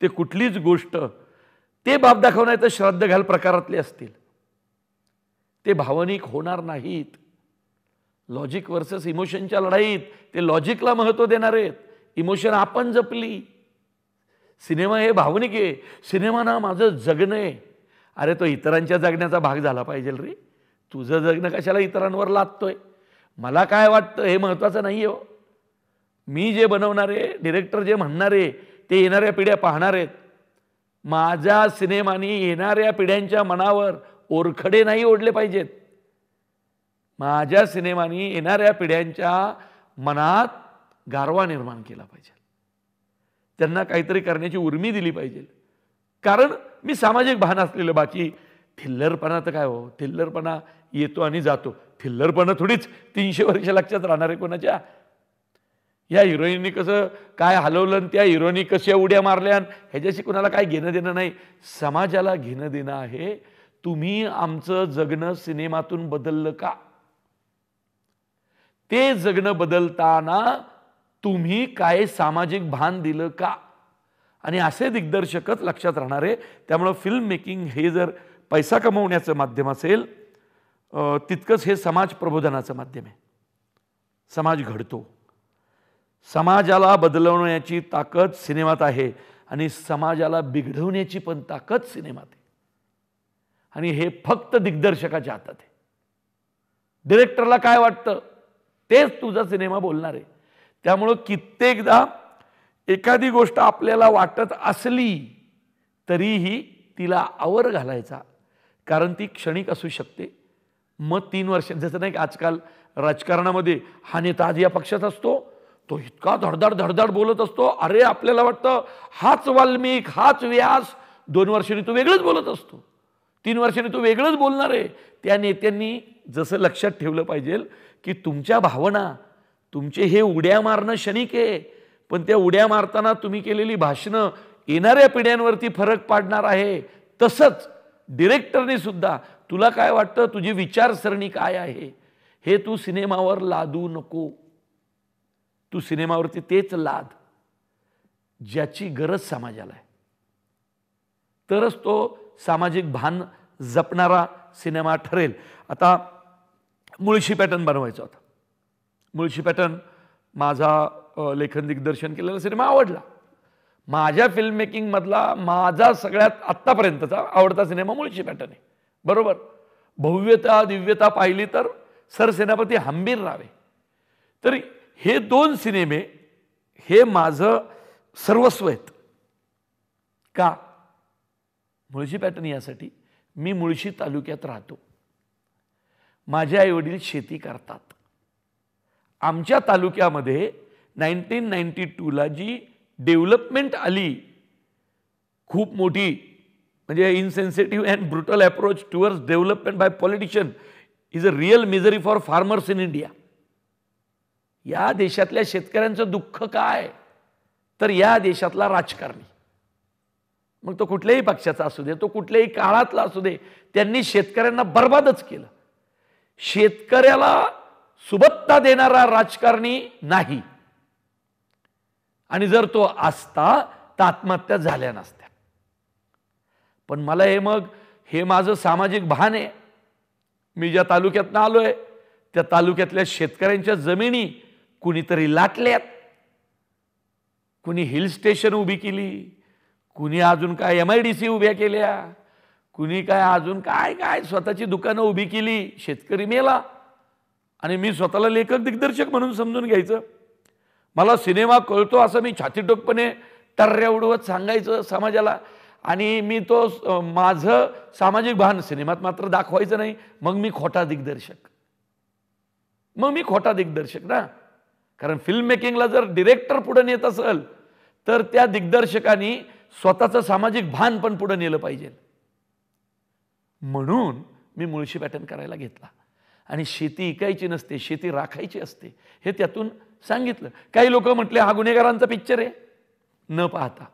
ते कुठलीच गोष्ट ते बाप तर श्राद्ध घाल प्रकारातले असतील ते भावनिक होणार नाहीत लॉजिक वर्सेस इमोशनच्या लढाईत ते लॉजिकला महत्त्व देणार आहेत इमोशन आपण जपली सिनेमा हे भावनिक आहे सिनेमा ना माझं जगणं आहे अरे तो इतरांच्या जगण्याचा भाग झाला पाहिजे रे तुझं जगणं कशाला इतरांवर लादतोय मला काय वाटतं हे महत्त्वाचं नाही हो मी जे बनवणारे डिरेक्टर जे म्हणणारे ते येणाऱ्या पिढ्या पाहणार आहेत माझ्या सिनेमाने येणाऱ्या पिढ्यांच्या मनावर ओरखडे नाही ओढले पाहिजेत माझ्या सिनेमाने येणाऱ्या पिढ्यांच्या मनात गारवा निर्माण केला पाहिजे त्यांना काहीतरी करण्याची उर्मी दिली पाहिजे कारण मी सामाजिक भान असलेलं बाकी थिल्लरपणा तर काय हो थिल्लरपणा येतो आणि जातो थिल्लरपणा थोडीच तीनशे वर्ष लक्षात राहणार आहे कोणाच्या या हिरोईननी कसं काय हलवलं आणि त्या हिरोईनी कशा उड्या मारल्या ह्याच्याशी कुणाला काय घेणं देणं नाही समाजाला घेणं देणं आहे तुम्ही आमचं जगणं सिनेमातून बदललं का ते जगणं बदलताना तुम्ही काय सामाजिक भान दिलं का आणि असे दिग्दर्शकच लक्षात आहे त्यामुळं फिल्म मेकिंग हे जर पैसा कमवण्याचं माध्यम असेल तितकंच हे समाज प्रबोधनाचं माध्यम आहे समाज घडतो समाजाला बदलवण्याची ताकद सिनेमात आहे आणि समाजाला बिघडवण्याची पण ताकद सिनेमात आहे आणि हे फक्त दिग्दर्शकाच्या हातात आहे डिरेक्टरला काय वाटतं तेच तुझा सिनेमा बोलणार आहे त्यामुळं कित्येकदा एखादी गोष्ट आपल्याला वाटत असली तरीही तिला आवर घालायचा कारण ती क्षणिक असू शकते मग तीन वर्ष जसं नाही आजकाल राजकारणामध्ये हा नेता आज या पक्षात असतो तो इतका धडधड धडधड बोलत असतो अरे आपल्याला वाटतं हाच वाल्मिक हाच व्यास दोन वर्षांनी तो वेगळंच बोलत असतो तीन वर्षांनी तो वेगळंच बोलणार आहे त्या नेत्यांनी जसं लक्षात ठेवलं पाहिजे की तुमच्या भावना तुमचे हे उड्या मारणं क्षणिक आहे पण त्या उड्या मारताना तुम्ही केलेली भाषणं येणाऱ्या पिढ्यांवरती फरक पाडणार आहे तसंच डिरेक्टरने सुद्धा तुला काय वाटतं तुझी विचारसरणी काय आहे हे तू सिनेमावर लादू नको तू सिनेमावरती तेच लाद ज्याची गरज समाजाला आहे तरच तो सामाजिक भान जपणारा सिनेमा ठरेल आता मुळशी पॅटर्न बनवायचा होता मुळशी पॅटर्न माझा लेखन दिग्दर्शन केलेला सिनेमा आवडला माझ्या फिल्म मेकिंगमधला माझा सगळ्यात आत्तापर्यंतचा आवडता सिनेमा मुळशी पॅटर्न आहे बरोबर भव्यता दिव्यता पाहिली तर सरसेनापती हंबीर रावे तर हे दोन सिनेमे हे माझं सर्वस्व आहेत का मुळशी पॅटर्न यासाठी मी मुळशी तालुक्यात राहतो माझे आईवडील शेती करतात आमच्या तालुक्यामध्ये नाईन्टीन नाईन्टी टूला जी डेव्हलपमेंट आली खूप मोठी म्हणजे insensitive and brutal approach towards development by politician is a real misery for farmers in India या देशातल्या शेतकऱ्यांचं दुःख काय तर या देशातला राजकारणी मग तो कुठल्याही पक्षाचा असू दे तो कुठल्याही काळातला असू दे त्यांनी शेतकऱ्यांना बर्बादच केलं शेतकऱ्याला सुबत्ता देणारा राजकारणी नाही आणि जर तो असता तर आत्महत्या झाल्या नसत्या पण मला हे मग हे माझं सामाजिक भान आहे मी ज्या तालुक्यातनं आलो आहे त्या तालुक्यातल्या शेतकऱ्यांच्या जमिनी कुणीतरी लाटल्यात कुणी हिल स्टेशन उभी केली कुणी अजून काय एम आय डी सी उभ्या केल्या कुणी काय अजून काय काय स्वतःची दुकानं उभी केली शेतकरी मेला आणि मी स्वतःला लेखक दिग्दर्शक म्हणून समजून घ्यायचं मला सिनेमा कळतो असं मी छातीटोकपणे टर्र्या उडवत सांगायचं समाजाला आणि मी तो माझं सामाजिक भान सिनेमात मात्र दाखवायचं नाही मग मी खोटा दिग्दर्शक मग मी खोटा दिग्दर्शक ना कारण फिल्म मेकिंगला जर डिरेक्टर पुढे नेत असेल तर त्या दिग्दर्शकाने स्वतःचं सामाजिक भान पण पुढे नेलं पाहिजे म्हणून मी मुळशी पॅटर्न करायला घेतला आणि शेती ऐकायची नसते शेती राखायची असते हे त्यातून सांगितलं काही लोक म्हटले हा गुन्हेगारांचा पिक्चर आहे न पाहता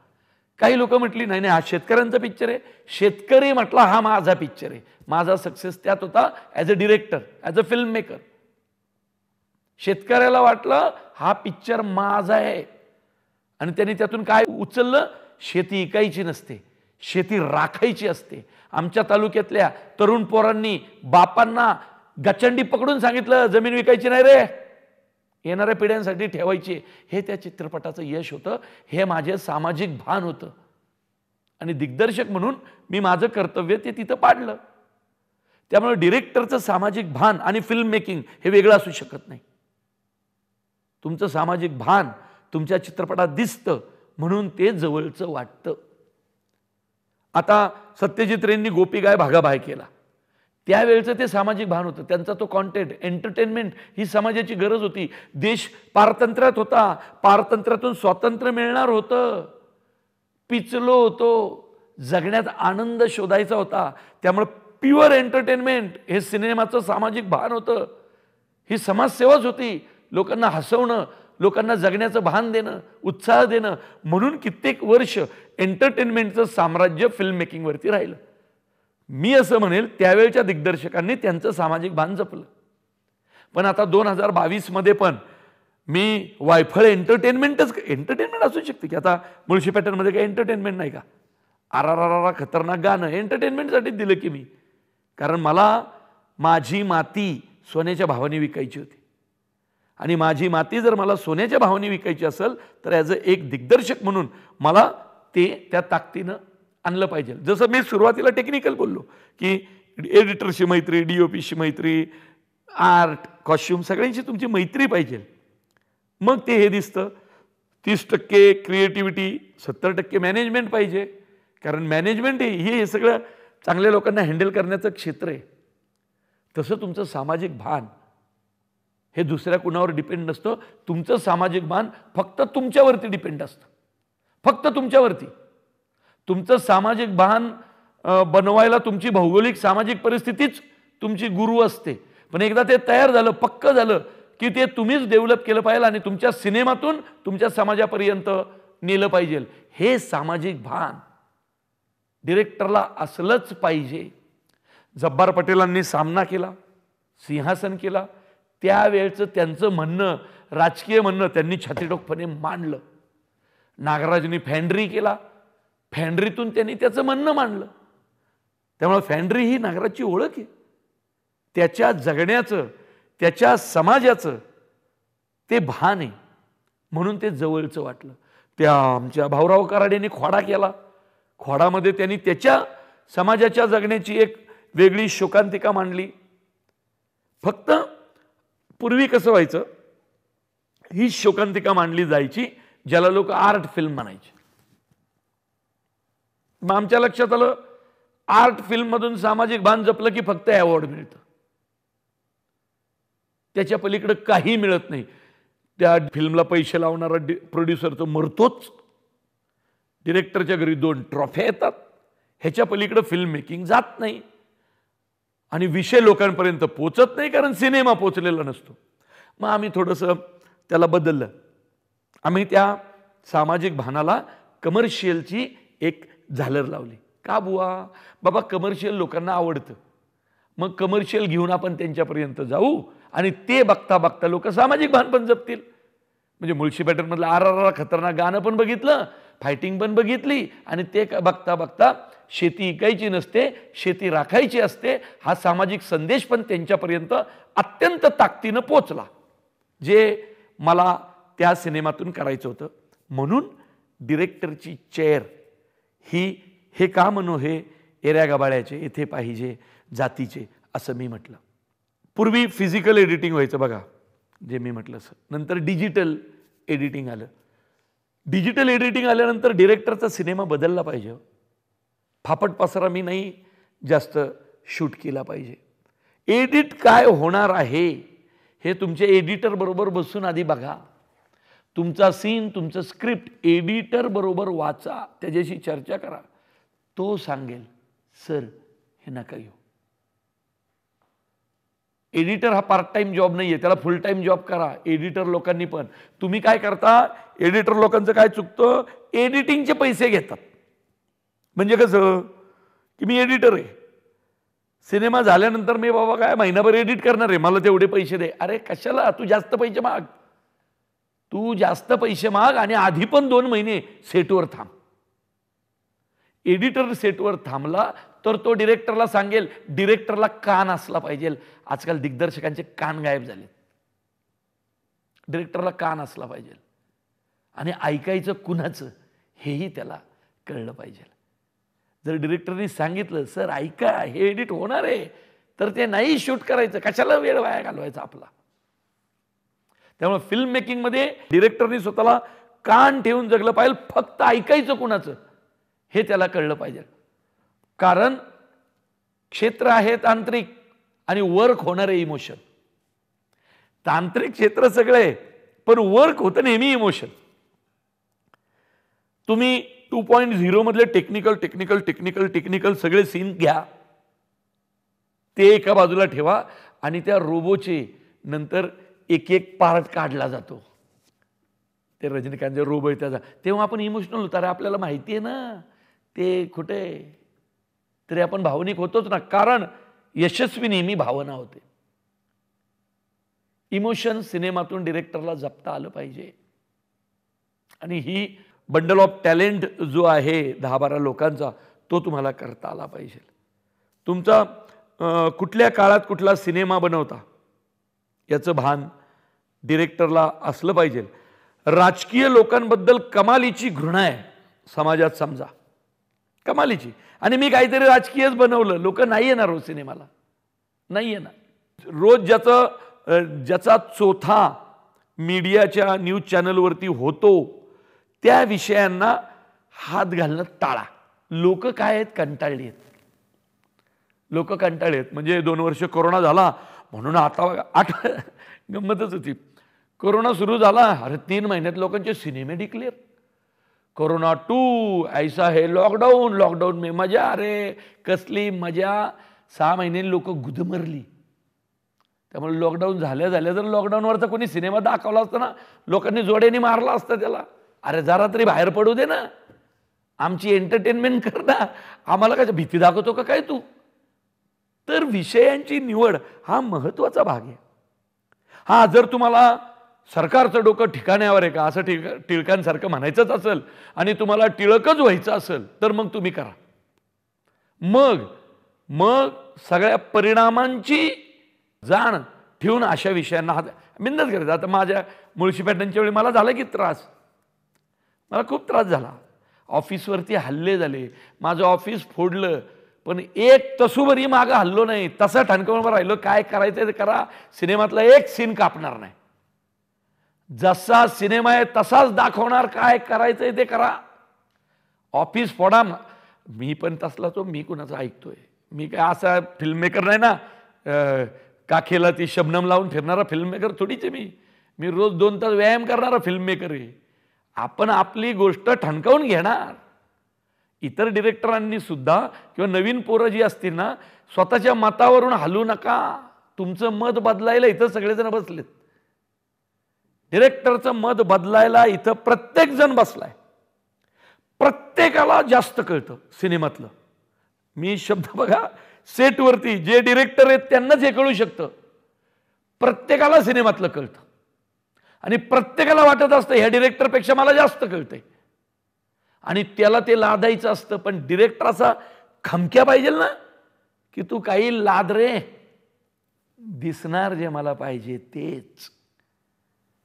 काही लोक म्हटली नाही नाही हा शेतकऱ्यांचा पिक्चर आहे शेतकरी म्हटला हा माझा पिक्चर आहे माझा सक्सेस त्यात होता as a director as a film maker शेतकऱ्याला वाटलं हा पिक्चर माझा आहे आणि त्यांनी त्यातून काय उचललं शेती इकायची नसते शेती राखायची असते आमच्या तालुक्यातल्या तरुण पोरांनी बापांना गचंडी पकडून सांगितलं जमीन विकायची नाही रे येणाऱ्या पिढ्यांसाठी ठेवायची हे त्या चित्रपटाचं यश होतं हे माझे सामाजिक भान होतं आणि दिग्दर्शक म्हणून मी माझं कर्तव्य ते तिथं पाडलं त्यामुळे डिरेक्टरचं सामाजिक भान आणि फिल्म मेकिंग हे वेगळं असू शकत नाही तुमचं सामाजिक भान तुमच्या चित्रपटात दिसतं म्हणून ते जवळचं वाटतं आता सत्यजित रेंनी गोपी गाय भागाबाय केला त्यावेळेचं ते सामाजिक भान होतं त्यांचा तो कॉन्टेंट एंटरटेनमेंट ही समाजाची गरज होती देश पारतंत्र्यात होता पारतंत्र्यातून स्वातंत्र्य मिळणार होतं पिचलो होतो जगण्यात आनंद शोधायचा होता त्यामुळं प्युअर एंटरटेनमेंट हे सिनेमाचं सामाजिक भान होतं ही समाजसेवाच होती लोकांना हसवणं लोकांना जगण्याचं भान देणं उत्साह देणं म्हणून कित्येक वर्ष एंटरटेनमेंटचं साम्राज्य फिल्म मेकिंगवरती राहिलं मी असं म्हणेल त्यावेळच्या दिग्दर्शकांनी त्यांचं सामाजिक भान जपलं पण आता दोन हजार बावीसमध्ये पण मी वायफळ एंटरटेनमेंटच एंटरटेनमेंट असू शकते की आता मुळशी पॅटर्नमध्ये काही एंटरटेनमेंट नाही का आर आर आर आर खतरनाक गाणं एंटरटेनमेंटसाठी दिलं की मी कारण मला माझी माती सोन्याच्या भावाने विकायची होती आणि माझी माती जर मला सोन्याच्या भावाने विकायची असेल तर ॲज अ एक दिग्दर्शक म्हणून मला ते त्या ताकदीनं आणलं पाहिजे जसं मी सुरुवातीला टेक्निकल बोललो की एडिटरशी मैत्री डी ओ पीशी मैत्री आर्ट कॉस्ट्युम सगळ्यांशी तुमची मैत्री पाहिजे मग ते हे दिसतं तीस टक्के क्रिएटिव्हिटी सत्तर टक्के मॅनेजमेंट पाहिजे कारण मॅनेजमेंट हे हे सगळं चांगल्या लोकांना हँडल करण्याचं क्षेत्र आहे तसं तुमचं सामाजिक भान हे दुसऱ्या कुणावर डिपेंड नसतं तुमचं सामाजिक भान फक्त तुमच्यावरती डिपेंड असतं फक्त तुमच्यावरती तुमचं सामाजिक भान बनवायला तुमची भौगोलिक सामाजिक परिस्थितीच तुमची गुरु असते पण एकदा ते तयार झालं पक्क झालं की ते तुम्हीच डेव्हलप केलं पाहिजे आणि तुमच्या सिनेमातून तुमच्या समाजापर्यंत नेलं पाहिजे हे सामाजिक भान डिरेक्टरला असलंच पाहिजे जब्बार पटेलांनी सामना केला सिंहासन केला त्यावेळचं त्यांचं म्हणणं राजकीय म्हणणं त्यांनी छातीटोकपणे मांडलं नागराजनी फॅन्ड्री केला फॅन्ड्रीतून त्यांनी त्याचं म्हणणं मांडलं त्यामुळे फँड्री ही नागराजची ओळख आहे त्याच्या जगण्याचं त्याच्या समाजाचं ते भान आहे म्हणून ते जवळचं वाटलं त्या आमच्या भाऊराव कराडेने खोडा केला खोडामध्ये त्यांनी त्याच्या समाजाच्या जगण्याची एक वेगळी शोकांतिका मांडली फक्त पूर्वी कसं व्हायचं ही शोकांतिका मांडली जायची ज्याला लोक आर्ट फिल्म म्हणायचे मग आमच्या लक्षात आलं आर्ट फिल्ममधून सामाजिक भान जपलं की फक्त अवॉर्ड मिळतं त्याच्या पलीकडं काही मिळत नाही त्या फिल्मला पैसे लावणारा प्रोड्युसर तर मरतोच डिरेक्टरच्या घरी दोन ट्रॉफ्या येतात ह्याच्या पलीकडं फिल्म मेकिंग जात नाही आणि विषय लोकांपर्यंत पोचत नाही कारण सिनेमा पोचलेला नसतो मग आम्ही थोडंसं त्याला बदललं आम्ही त्या सामाजिक भानाला कमर्शियलची एक झालर लावली का बुवा बाबा कमर्शियल लोकांना आवडतं मग कमर्शियल घेऊन आपण त्यांच्यापर्यंत जाऊ आणि ते बघता बघता लोक सामाजिक भान पण जपतील म्हणजे मुळशी पॅटर्नमधलं आर आर आर खतरनाक गाणं पण बघितलं फायटिंग पण बघितली आणि ते बघता बघता शेती ऐकायची नसते शेती राखायची असते हा सामाजिक संदेश पण त्यांच्यापर्यंत अत्यंत ताकदीनं पोचला जे मला त्या सिनेमातून करायचं होतं म्हणून डिरेक्टरची चेअर ही हे का म्हणू हे एऱ्या गबाळ्याचे येथे पाहिजे जातीचे असं मी म्हटलं पूर्वी फिजिकल एडिटिंग व्हायचं बघा जे मी म्हटलं असं नंतर डिजिटल एडिटिंग आलं डिजिटल एडिटिंग आल्यानंतर डिरेक्टरचा सिनेमा बदलला पाहिजे फापट पसरा मी नाही जास्त शूट केला पाहिजे एडिट काय होणार आहे हे तुमचे एडिटरबरोबर बसून आधी बघा तुमचा सीन तुमचं स्क्रिप्ट एडिटर बरोबर वाचा त्याच्याशी चर्चा करा तो सांगेल सर हे नका घेऊ एडिटर हा पार्ट टाइम जॉब नाही आहे त्याला फुल टाइम जॉब करा एडिटर लोकांनी पण तुम्ही काय करता एडिटर लोकांचं काय चुकतं एडिटिंगचे पैसे घेतात म्हणजे कसं की मी एडिटर आहे सिनेमा झाल्यानंतर मी बाबा काय महिनाभर एडिट करणार आहे मला तेवढे पैसे दे अरे कशाला तू जास्त पैसे माग तू जास्त पैसे माग आणि आधी पण दोन महिने सेटवर थांब एडिटर सेटवर थांबला तर तो डिरेक्टरला सांगेल डिरेक्टरला कान असला पाहिजे आजकाल दिग्दर्शकांचे कान गायब झाले डिरेक्टरला कान असला पाहिजे आणि ऐकायचं कुणाचं हेही त्याला कळलं पाहिजे जर डिरेक्टरनी सांगितलं सर ऐका हे एडिट होणार आहे तर ते नाही शूट करायचं कशाला वेळ वाया घालवायचा आपला त्यामुळे फिल्म मेकिंगमध्ये डिरेक्टरनी स्वतःला कान ठेवून जगलं पाहिजे फक्त ऐकायचं कुणाचं हे त्याला कळलं पाहिजे कारण क्षेत्र आहे तांत्रिक आणि वर्क होणारे इमोशन तांत्रिक क्षेत्र सगळे पण वर्क होतं नेहमी इमोशन तुम्ही टू पॉईंट मधले टेक्निकल टेक्निकल टेक्निकल टेक्निकल सगळे सीन घ्या ते एका बाजूला ठेवा आणि त्या रोबोचे नंतर एक एक पार्ट काढला जातो ते रजनीकांत रोब आहे त्याचा तेव्हा आपण इमोशनल होतो अरे आपल्याला माहिती आहे ना ते खोटे तरी आपण भावनिक होतोच ना कारण यशस्वी नेहमी भावना होते इमोशन सिनेमातून डिरेक्टरला जपता आलं पाहिजे आणि ही बंडल ऑफ टॅलेंट जो आहे दहा बारा लोकांचा तो तुम्हाला करता आला पाहिजे तुमचा कुठल्या काळात कुठला सिनेमा बनवता याचं भान डिरेक्टरला असलं पाहिजे राजकीय लोकांबद्दल कमालीची घृणा आहे समाजात समजा कमालीची आणि मी काहीतरी राजकीयच बनवलं लोक नाही येणार रोज हो सिनेमाला नाही येणार रोज ज्याचं ज्याचा चोथा मीडियाच्या न्यूज चॅनलवरती होतो त्या विषयांना हात घालणं टाळा लोक काय आहेत कंटाळली आहेत लोक कंटाळी आहेत म्हणजे दोन वर्ष कोरोना झाला म्हणून आता आठ गंमतच होती कोरोना सुरू झाला अरे तीन महिन्यात लोकांचे सिनेमे डिक्लेअर कोरोना टू ऐसा हे लॉकडाऊन लॉकडाऊन मे मजा अरे कसली मजा सहा महिने लोक गुदमरली त्यामुळे लॉकडाऊन झाल्या झाल्या जर लॉकडाऊनवरचा कोणी सिनेमा दाखवला असता ना लोकांनी जोड्याने मारला असता त्याला अरे जरा तरी बाहेर पडू दे ना आमची एंटरटेनमेंट कर ना आम्हाला काय भीती दाखवतो का काय तू तर विषयांची निवड हा महत्त्वाचा भाग आहे हा जर तुम्हाला सरकारचं डोकं ठिकाण्यावर आहे का असं टिळ टिळकांसारखं म्हणायचंच असेल आणि तुम्हाला टिळकच व्हायचं असेल तर मग तुम्ही करा मग मग सगळ्या परिणामांची जाण ठेवून अशा विषयांना हात बिंदच करायचं आता माझ्या मुळशी पॅटर्नच्या वेळी मला झालं की त्रास मला खूप त्रास झाला ऑफिसवरती हल्ले झाले माझं ऑफिस फोडलं पण एक तसूभरही मागं हल्लो नाही तसं ठणकावून राहिलो काय करायचं ते करा सिनेमातला एक सीन कापणार नाही जसा सिनेमा आहे तसाच दाखवणार काय करायचं आहे ते करा ऑफिस फोडा मी पण तसला तो मी कुणाचा ऐकतोय मी काय असा फिल्ममेकर नाही ना काखेला ती शबनम लावून फिरणारा फिल्ममेकर थोडीच मी मी रोज दोन तास व्यायाम करणारा मेकर आहे आपण आपली गोष्ट ठणकावून घेणार इतर डिरेक्टरांनी सुद्धा किंवा नवीन पोरं जी असतील ना स्वतःच्या मतावरून हलू नका तुमचं मत बदलायला इथं सगळेजण बसलेत डिरेक्टरचं मत बदलायला इथं प्रत्येकजण बसलाय प्रत्येकाला जास्त कळतं सिनेमातलं मी शब्द बघा सेटवरती जे डिरेक्टर आहेत त्यांनाच हे कळू शकतं प्रत्येकाला सिनेमातलं कळतं आणि प्रत्येकाला वाटत असतं ह्या डिरेक्टरपेक्षा मला जास्त कळतंय आणि त्याला ते लादायचं असतं पण डिरेक्टर असा खमक्या पाहिजे ना की तू काही लाद रे दिसणार जे मला पाहिजे तेच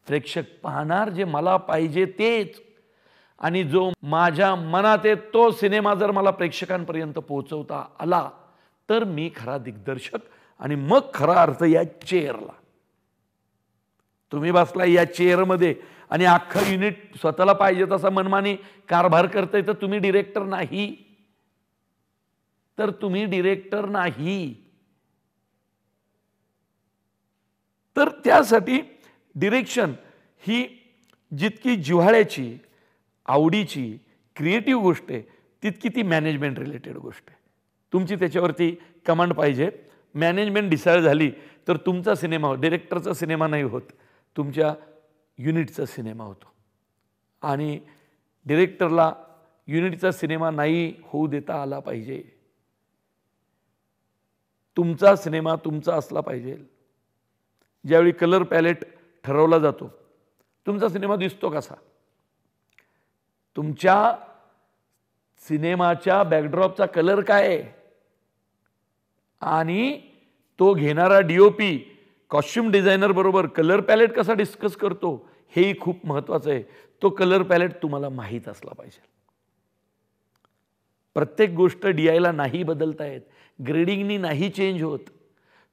प्रेक्षक पाहणार जे मला पाहिजे तेच आणि जो माझ्या मनात आहे तो सिनेमा जर मला प्रेक्षकांपर्यंत पोहोचवता आला तर मी खरा दिग्दर्शक आणि मग खरा अर्थ या चेअरला तुम्ही बसला या चेअरमध्ये आणि अख्खं युनिट स्वतःला पाहिजे तसा मनमानी कारभार करतंय तर तुम्ही डिरेक्टर नाही तर तुम्ही डिरेक्टर नाही तर त्यासाठी डिरेक्शन ही जितकी जिव्हाळ्याची आवडीची क्रिएटिव्ह गोष्ट आहे तितकी ती मॅनेजमेंट रिलेटेड गोष्ट आहे तुमची त्याच्यावरती कमांड पाहिजे मॅनेजमेंट डिसाईड झाली तर तुमचा सिनेमा डिरेक्टरचा सिनेमा नाही होत तुमच्या युनिटचा सिनेमा होतो आणि डिरेक्टरला युनिटचा सिनेमा नाही होऊ देता आला पाहिजे तुमचा सिनेमा तुमचा असला पाहिजे ज्यावेळी कलर पॅलेट ठरवला जातो तुमचा सिनेमा दिसतो कसा तुमच्या सिनेमाच्या बॅकड्रॉपचा कलर काय आहे आणि तो घेणारा डी ओ पी कॉस्ट्युम बरोबर कलर पॅलेट कसा डिस्कस करतो हेही खूप महत्त्वाचं आहे तो कलर पॅलेट तुम्हाला माहीत असला पाहिजे प्रत्येक गोष्ट डी आयला नाही येत ग्रेडिंगनी नाही चेंज होत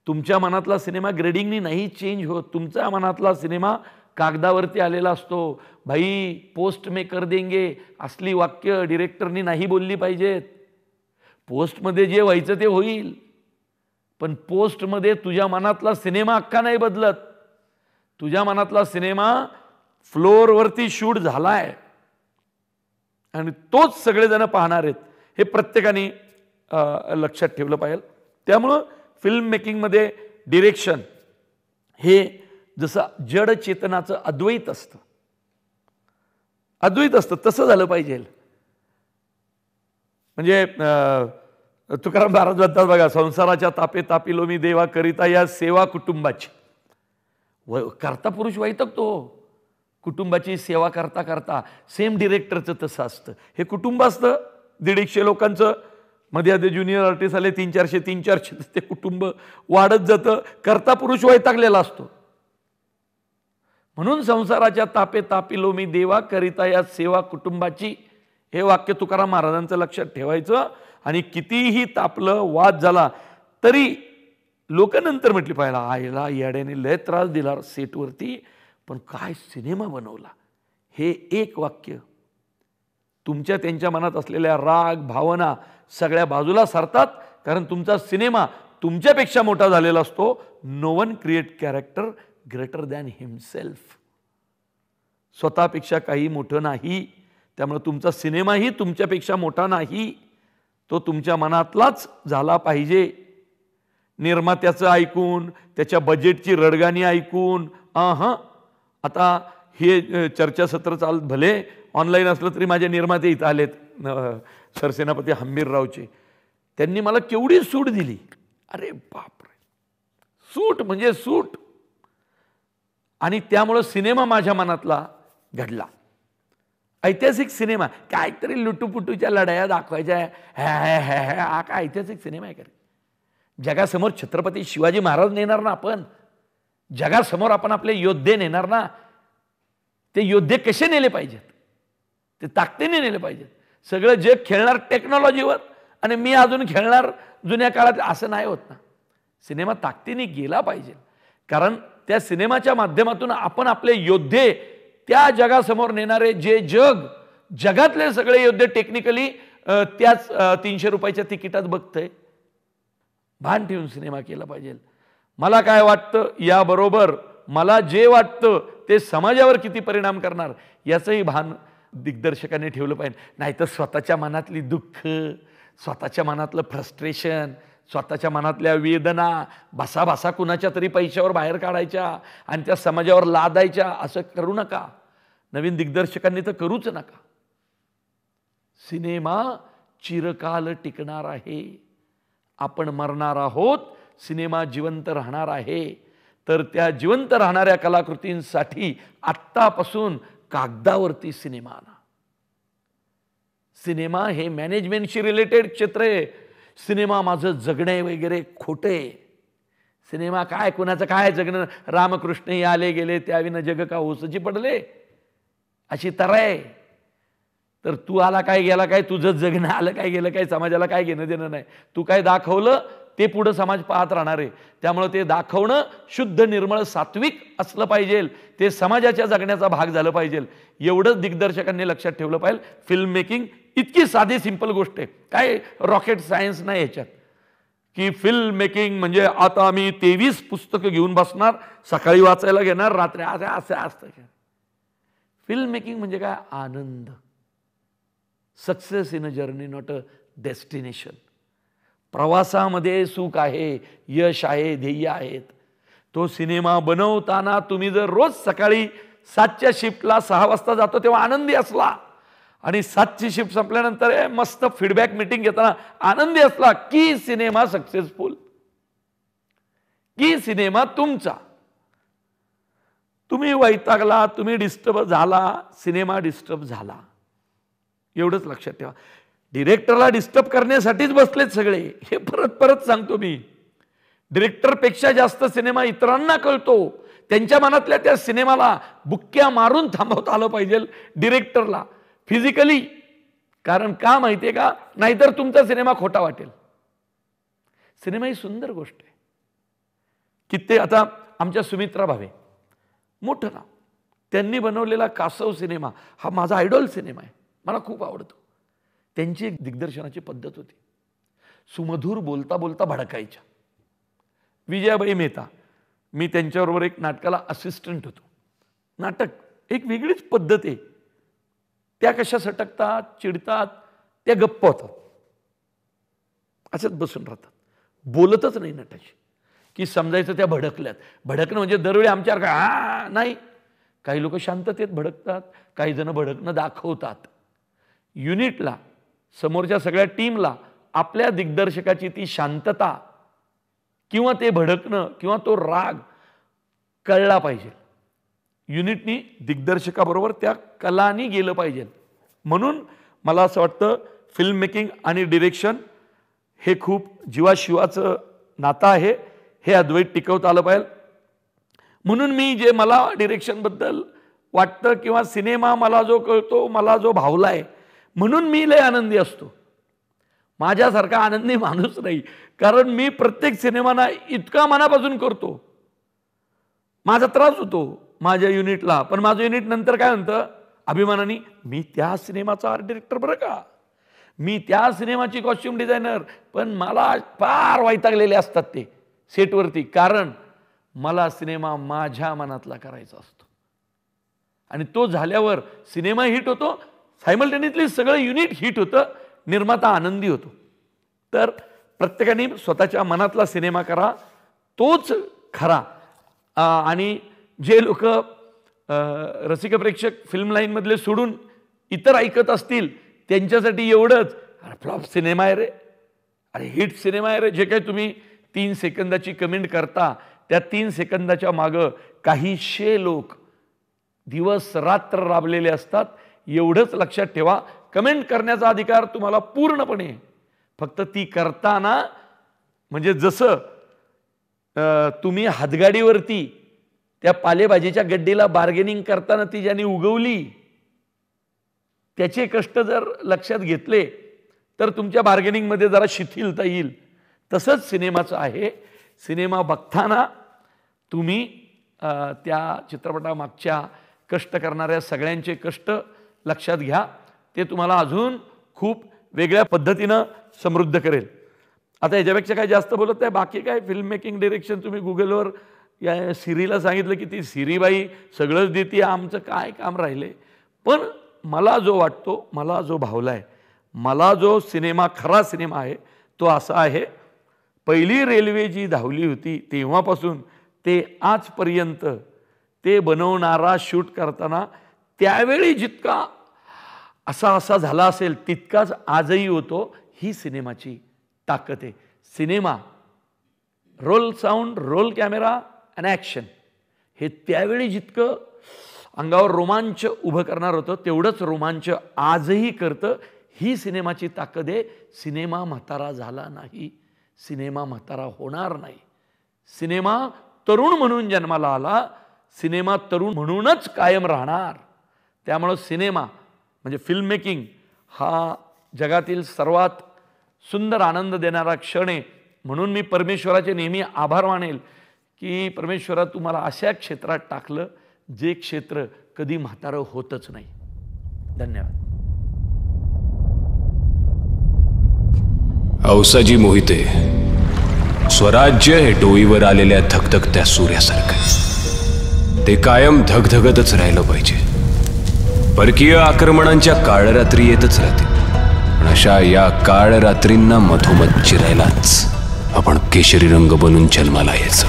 तुमच्या मनातला सिनेमा ग्रेडिंगनी नाही चेंज होत तुमच्या मनातला सिनेमा कागदावरती आलेला असतो भाई पोस्ट मे कर देंगे असली वाक्य डिरेक्टरनी नाही बोलली पाहिजेत पोस्टमध्ये जे व्हायचं ते होईल पण पोस्टमध्ये तुझ्या मनातला सिनेमा अक्का नाही बदलत तुझ्या मनातला सिनेमा फ्लोअरवरती शूट झाला आहे आणि तोच सगळेजण पाहणार आहेत हे प्रत्येकाने लक्षात ठेवलं पाहिजे त्यामुळं फिल्म मेकिंगमध्ये डिरेक्शन हे जसं जड चेतनाचं अद्वैत असतं अद्वैत असतं तसं झालं पाहिजे म्हणजे तुकाराम महाराज म्हणतात बघा संसाराच्या तापे तापिलो मी देवा करिता या सेवा कुटुंबाची व करता पुरुष तो कुटुंबाची सेवा करता करता सेम डिरेक्टरचं तसं असतं हे कुटुंब असतं दीडशे लोकांचं मध्ये आधी ज्युनियर आर्टिस्ट आले तीन चारशे तीन चारशे ते कुटुंब वाढत जातं करता पुरुष वैतागलेला असतो म्हणून संसाराच्या तापे तापिलो मी देवा करिता या सेवा कुटुंबाची हे वाक्य तुकाराम महाराजांचं लक्षात ठेवायचं आणि कितीही तापलं वाद झाला तरी लोक नंतर म्हटली पाहिला आईला याड्याने लय त्रास दिला सेटवरती पण काय सिनेमा बनवला हे एक वाक्य तुमच्या त्यांच्या मनात असलेल्या राग भावना सगळ्या बाजूला सरतात कारण तुमचा सिनेमा तुमच्यापेक्षा मोठा झालेला असतो no one create character greater than himself स्वतःपेक्षा काही मोठं नाही त्यामुळे तुमचा सिनेमाही तुमच्यापेक्षा मोठा नाही तो तुमच्या मनातलाच झाला पाहिजे निर्मात्याचं ऐकून त्याच्या बजेटची रडगाणी ऐकून हां आता हे चर्चासत्र चाल भले ऑनलाईन असलं तरी माझे निर्माते इथं आलेत सरसेनापती हंबीररावचे त्यांनी मला केवढी सूट दिली अरे बापरे सूट म्हणजे सूट आणि त्यामुळं सिनेमा माझ्या मनातला घडला ऐतिहासिक सिनेमा काय काहीतरी लुटूपुटूच्या लढाया दाखवायच्या हा काय ऐतिहासिक सिनेमा आहे का जगासमोर छत्रपती शिवाजी महाराज नेणार ना आपण जगासमोर आपण आपले योद्धे नेणार ना ते योद्धे कसे नेले पाहिजेत ते ताकदीने नेले पाहिजेत सगळं जग खेळणार टेक्नॉलॉजीवर आणि मी अजून खेळणार जुन्या काळात असं नाही होत ना सिनेमा ताकदीने गेला पाहिजे कारण त्या सिनेमाच्या माध्यमातून आपण आपले योद्धे त्या जगासमोर नेणारे जे जग जगातले सगळे योद्धे टेक्निकली त्याच तीनशे रुपयाच्या तिकिटात बघतंय भान ठेवून सिनेमा केला पाहिजे मला काय वाटतं याबरोबर मला जे वाटतं ते समाजावर किती परिणाम करणार याचंही भान दिग्दर्शकाने ठेवलं पाहिजे नाहीतर स्वतःच्या मनातली दुःख स्वतःच्या मनातलं फ्रस्ट्रेशन स्वतःच्या मनातल्या वेदना भासाभासा कुणाच्या तरी पैशावर बाहेर काढायच्या आणि त्या समाजावर लादायच्या असं करू नका नवीन दिग्दर्शकांनी तर करूच नका सिनेमा चिरकाल टिकणार आहे आपण मरणार आहोत सिनेमा जिवंत राहणार आहे तर त्या जिवंत राहणाऱ्या कलाकृतींसाठी आत्तापासून कागदावरती सिनेमा आणा सिनेमा हे मॅनेजमेंटशी रिलेटेड क्षेत्र आहे सिनेमा माझं जगणे वगैरे खोटे आहे सिनेमा काय कुणाचं काय जगणं रामकृष्णही आले गेले त्याविनं जग का ओसजी पडले अशी तर आहे तर तू आला काय गेला काय तुझं जगणं आलं काय गेलं काय समाजाला काय घेणं देणं नाही तू काय दाखवलं ते पुढं समाज पाहत राहणार आहे त्यामुळं ते दाखवणं शुद्ध निर्मळ सात्विक असलं पाहिजे ते समाजाच्या जगण्याचा भाग झालं पाहिजे एवढंच दिग्दर्शकांनी लक्षात ठेवलं पाहिजे फिल्म मेकिंग इतकी साधी सिंपल गोष्ट आहे काय रॉकेट सायन्स नाही याच्यात की फिल्म मेकिंग म्हणजे आता आम्ही तेवीस पुस्तकं घेऊन बसणार सकाळी वाचायला घेणार रात्री असं असं असतं फिल्म मेकिंग म्हणजे काय आनंद success in a journey not a destination प्रवासामध्ये सुख आहे यश आहे ध्येय आहेत तो सिनेमा बनवताना तुम्ही जर रोज सकाळी सातच्या शिफ्टला सहा वाजता जातो तेव्हा आनंदी असला आणि सातची शिफ्ट संपल्यानंतर मस्त फीडबॅक मिटिंग घेताना आनंदी असला की सिनेमा सक्सेसफुल की सिनेमा तुमचा तुम्ही वैतागला तुम्ही डिस्टर्ब झाला सिनेमा डिस्टर्ब झाला एवढंच लक्षात ठेवा डिरेक्टरला डिस्टर्ब करण्यासाठीच बसलेत सगळे हे परत परत सांगतो मी डिरेक्टरपेक्षा जास्त सिनेमा इतरांना कळतो त्यांच्या मनातल्या त्या सिनेमाला बुक्क्या मारून थांबवता आलं पाहिजे डिरेक्टरला फिजिकली कारण का माहिती आहे का नाहीतर तुमचा सिनेमा खोटा वाटेल सिनेमा ही सुंदर गोष्ट आहे ते आता आमच्या सुमित्रा भावे मोठं ना त्यांनी बनवलेला कासव सिनेमा हा माझा आयडॉल सिनेमा आहे मला खूप आवडतो त्यांची एक दिग्दर्शनाची पद्धत होती सुमधूर बोलता बोलता भडकायच्या विजयाबाई मेहता मी त्यांच्याबरोबर एक नाटकाला असिस्टंट होतो नाटक एक वेगळीच पद्धत आहे त्या कशा सटकतात चिडतात त्या गप्प होतात असंच बसून राहतात बोलतच नाही नाटाशी की समजायचं त्या भडकल्यात भडकणं म्हणजे दरवेळी आमच्या काय हा नाही काही लोक शांततेत भडकतात काही जण भडकणं दाखवतात युनिटला समोरच्या सगळ्या टीमला आपल्या दिग्दर्शकाची ती शांतता किंवा ते भडकणं किंवा तो राग कळला पाहिजे युनिटनी दिग्दर्शकाबरोबर त्या कलानी गेलं पाहिजे म्हणून मला असं वाटतं फिल्म मेकिंग आणि डिरेक्शन हे खूप जीवाशिवाचं नातं आहे हे अद्वैत टिकवता आलं पाहिजे म्हणून मी जे मला डिरेक्शनबद्दल वाटतं किंवा सिनेमा मला जो कळतो मला जो भावला आहे म्हणून मी लय आनंदी असतो माझ्यासारखा आनंदी माणूस नाही कारण मी प्रत्येक सिनेमाना इतका मनापासून करतो माझा त्रास होतो माझ्या युनिटला पण माझं युनिट नंतर काय म्हणतं अभिमानाने मी त्या सिनेमाचा आर्ट डिरेक्टर बरं का मी त्या सिनेमाची कॉस्ट्युम डिझायनर पण मला फार वाईतागलेले असतात ते सेटवरती कारण मला सिनेमा माझ्या मनातला करायचा असतो आणि तो झाल्यावर सिनेमा हिट होतो सायमल्टेनियसली सगळं युनिट हिट होतं निर्माता आनंदी होतो तर प्रत्येकाने स्वतःच्या मनातला सिनेमा करा तोच खरा आणि जे लोक रसिक प्रेक्षक फिल्म लाईनमधले सोडून इतर ऐकत असतील त्यांच्यासाठी एवढंच अरे फ्लॉप सिनेमा आहे रे अरे हिट सिनेमा आहे रे जे काही तुम्ही तीन सेकंदाची कमेंट करता त्या तीन सेकंदाच्या मागं काहीशे लोक दिवस रात्र राबलेले असतात एवढंच लक्षात ठेवा कमेंट करण्याचा अधिकार तुम्हाला पूर्णपणे फक्त ती करताना म्हणजे जसं तुम्ही हातगाडीवरती त्या पालेभाजीच्या गड्डीला बार्गेनिंग करताना ती ज्यांनी उगवली त्याचे कष्ट जर लक्षात घेतले तर तुमच्या बार्गेनिंगमध्ये जरा शिथिलता येईल तसंच सिनेमाचं आहे सिनेमा बघताना तुम्ही त्या चित्रपटामागच्या कष्ट करणाऱ्या सगळ्यांचे कष्ट लक्षात घ्या ते तुम्हाला अजून खूप वेगळ्या पद्धतीनं समृद्ध करेल आता याच्यापेक्षा काय जास्त बोलत नाही बाकी काय फिल्म मेकिंग डिरेक्शन तुम्ही गुगलवर या सिरीला सांगितलं की ती सिरीबाई सगळंच देते आमचं काय काम राहिले पण मला जो वाटतो मला जो भावला आहे मला जो सिनेमा खरा सिनेमा आहे तो असा आहे पहिली रेल्वे जी धावली होती तेव्हापासून ते आजपर्यंत ते बनवणारा शूट करताना त्यावेळी जितका असा असा झाला असेल तितकाच आजही होतो ही सिनेमाची ताकद आहे cinema roll sound roll camera and action हे त्यावेळी जितकं अंगावर रोमांच उभं करणार होतं तेवढंच रोमांच आजही करतं ही सिनेमाची ताकद आहे सिनेमा म्हातारा झाला नाही सिनेमा म्हातारा होणार नाही सिनेमा तरुण म्हणून जन्माला आला सिनेमा तरुण म्हणूनच कायम राहणार त्यामुळं सिनेमा म्हणजे फिल्म मेकिंग हा जगातील सर्वात सुंदर आनंद देणारा क्षण आहे म्हणून मी परमेश्वराचे नेहमी आभार मानेल की परमेश्वरा तुम्हाला अशा क्षेत्रात टाकलं जे क्षेत्र कधी म्हातारं होतच नाही धन्यवाद औसाजी मोहिते स्वराज्य हे डोईवर आलेल्या धगधगत्या सूर्यासारखं ते कायम धगधगतच राहिलं पाहिजे परकीय आक्रमणांच्या काळरात्री येतच राहते पण अशा या काळ रात्रींना मधोमध चिरायलाच आपण केशरी रंग बनून जन्माला यायचं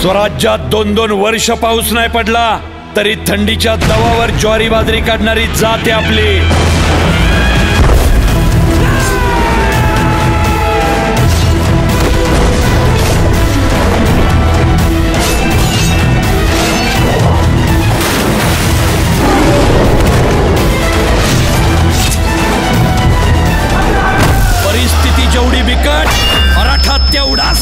स्वराज्यात दोन दोन वर्ष पाऊस नाही पडला तरी थंडीच्या दवावर ज्वारी बाजरी काढणारी जाते आपली परिस्थिती जेवढी बिकट मराठा तेवढा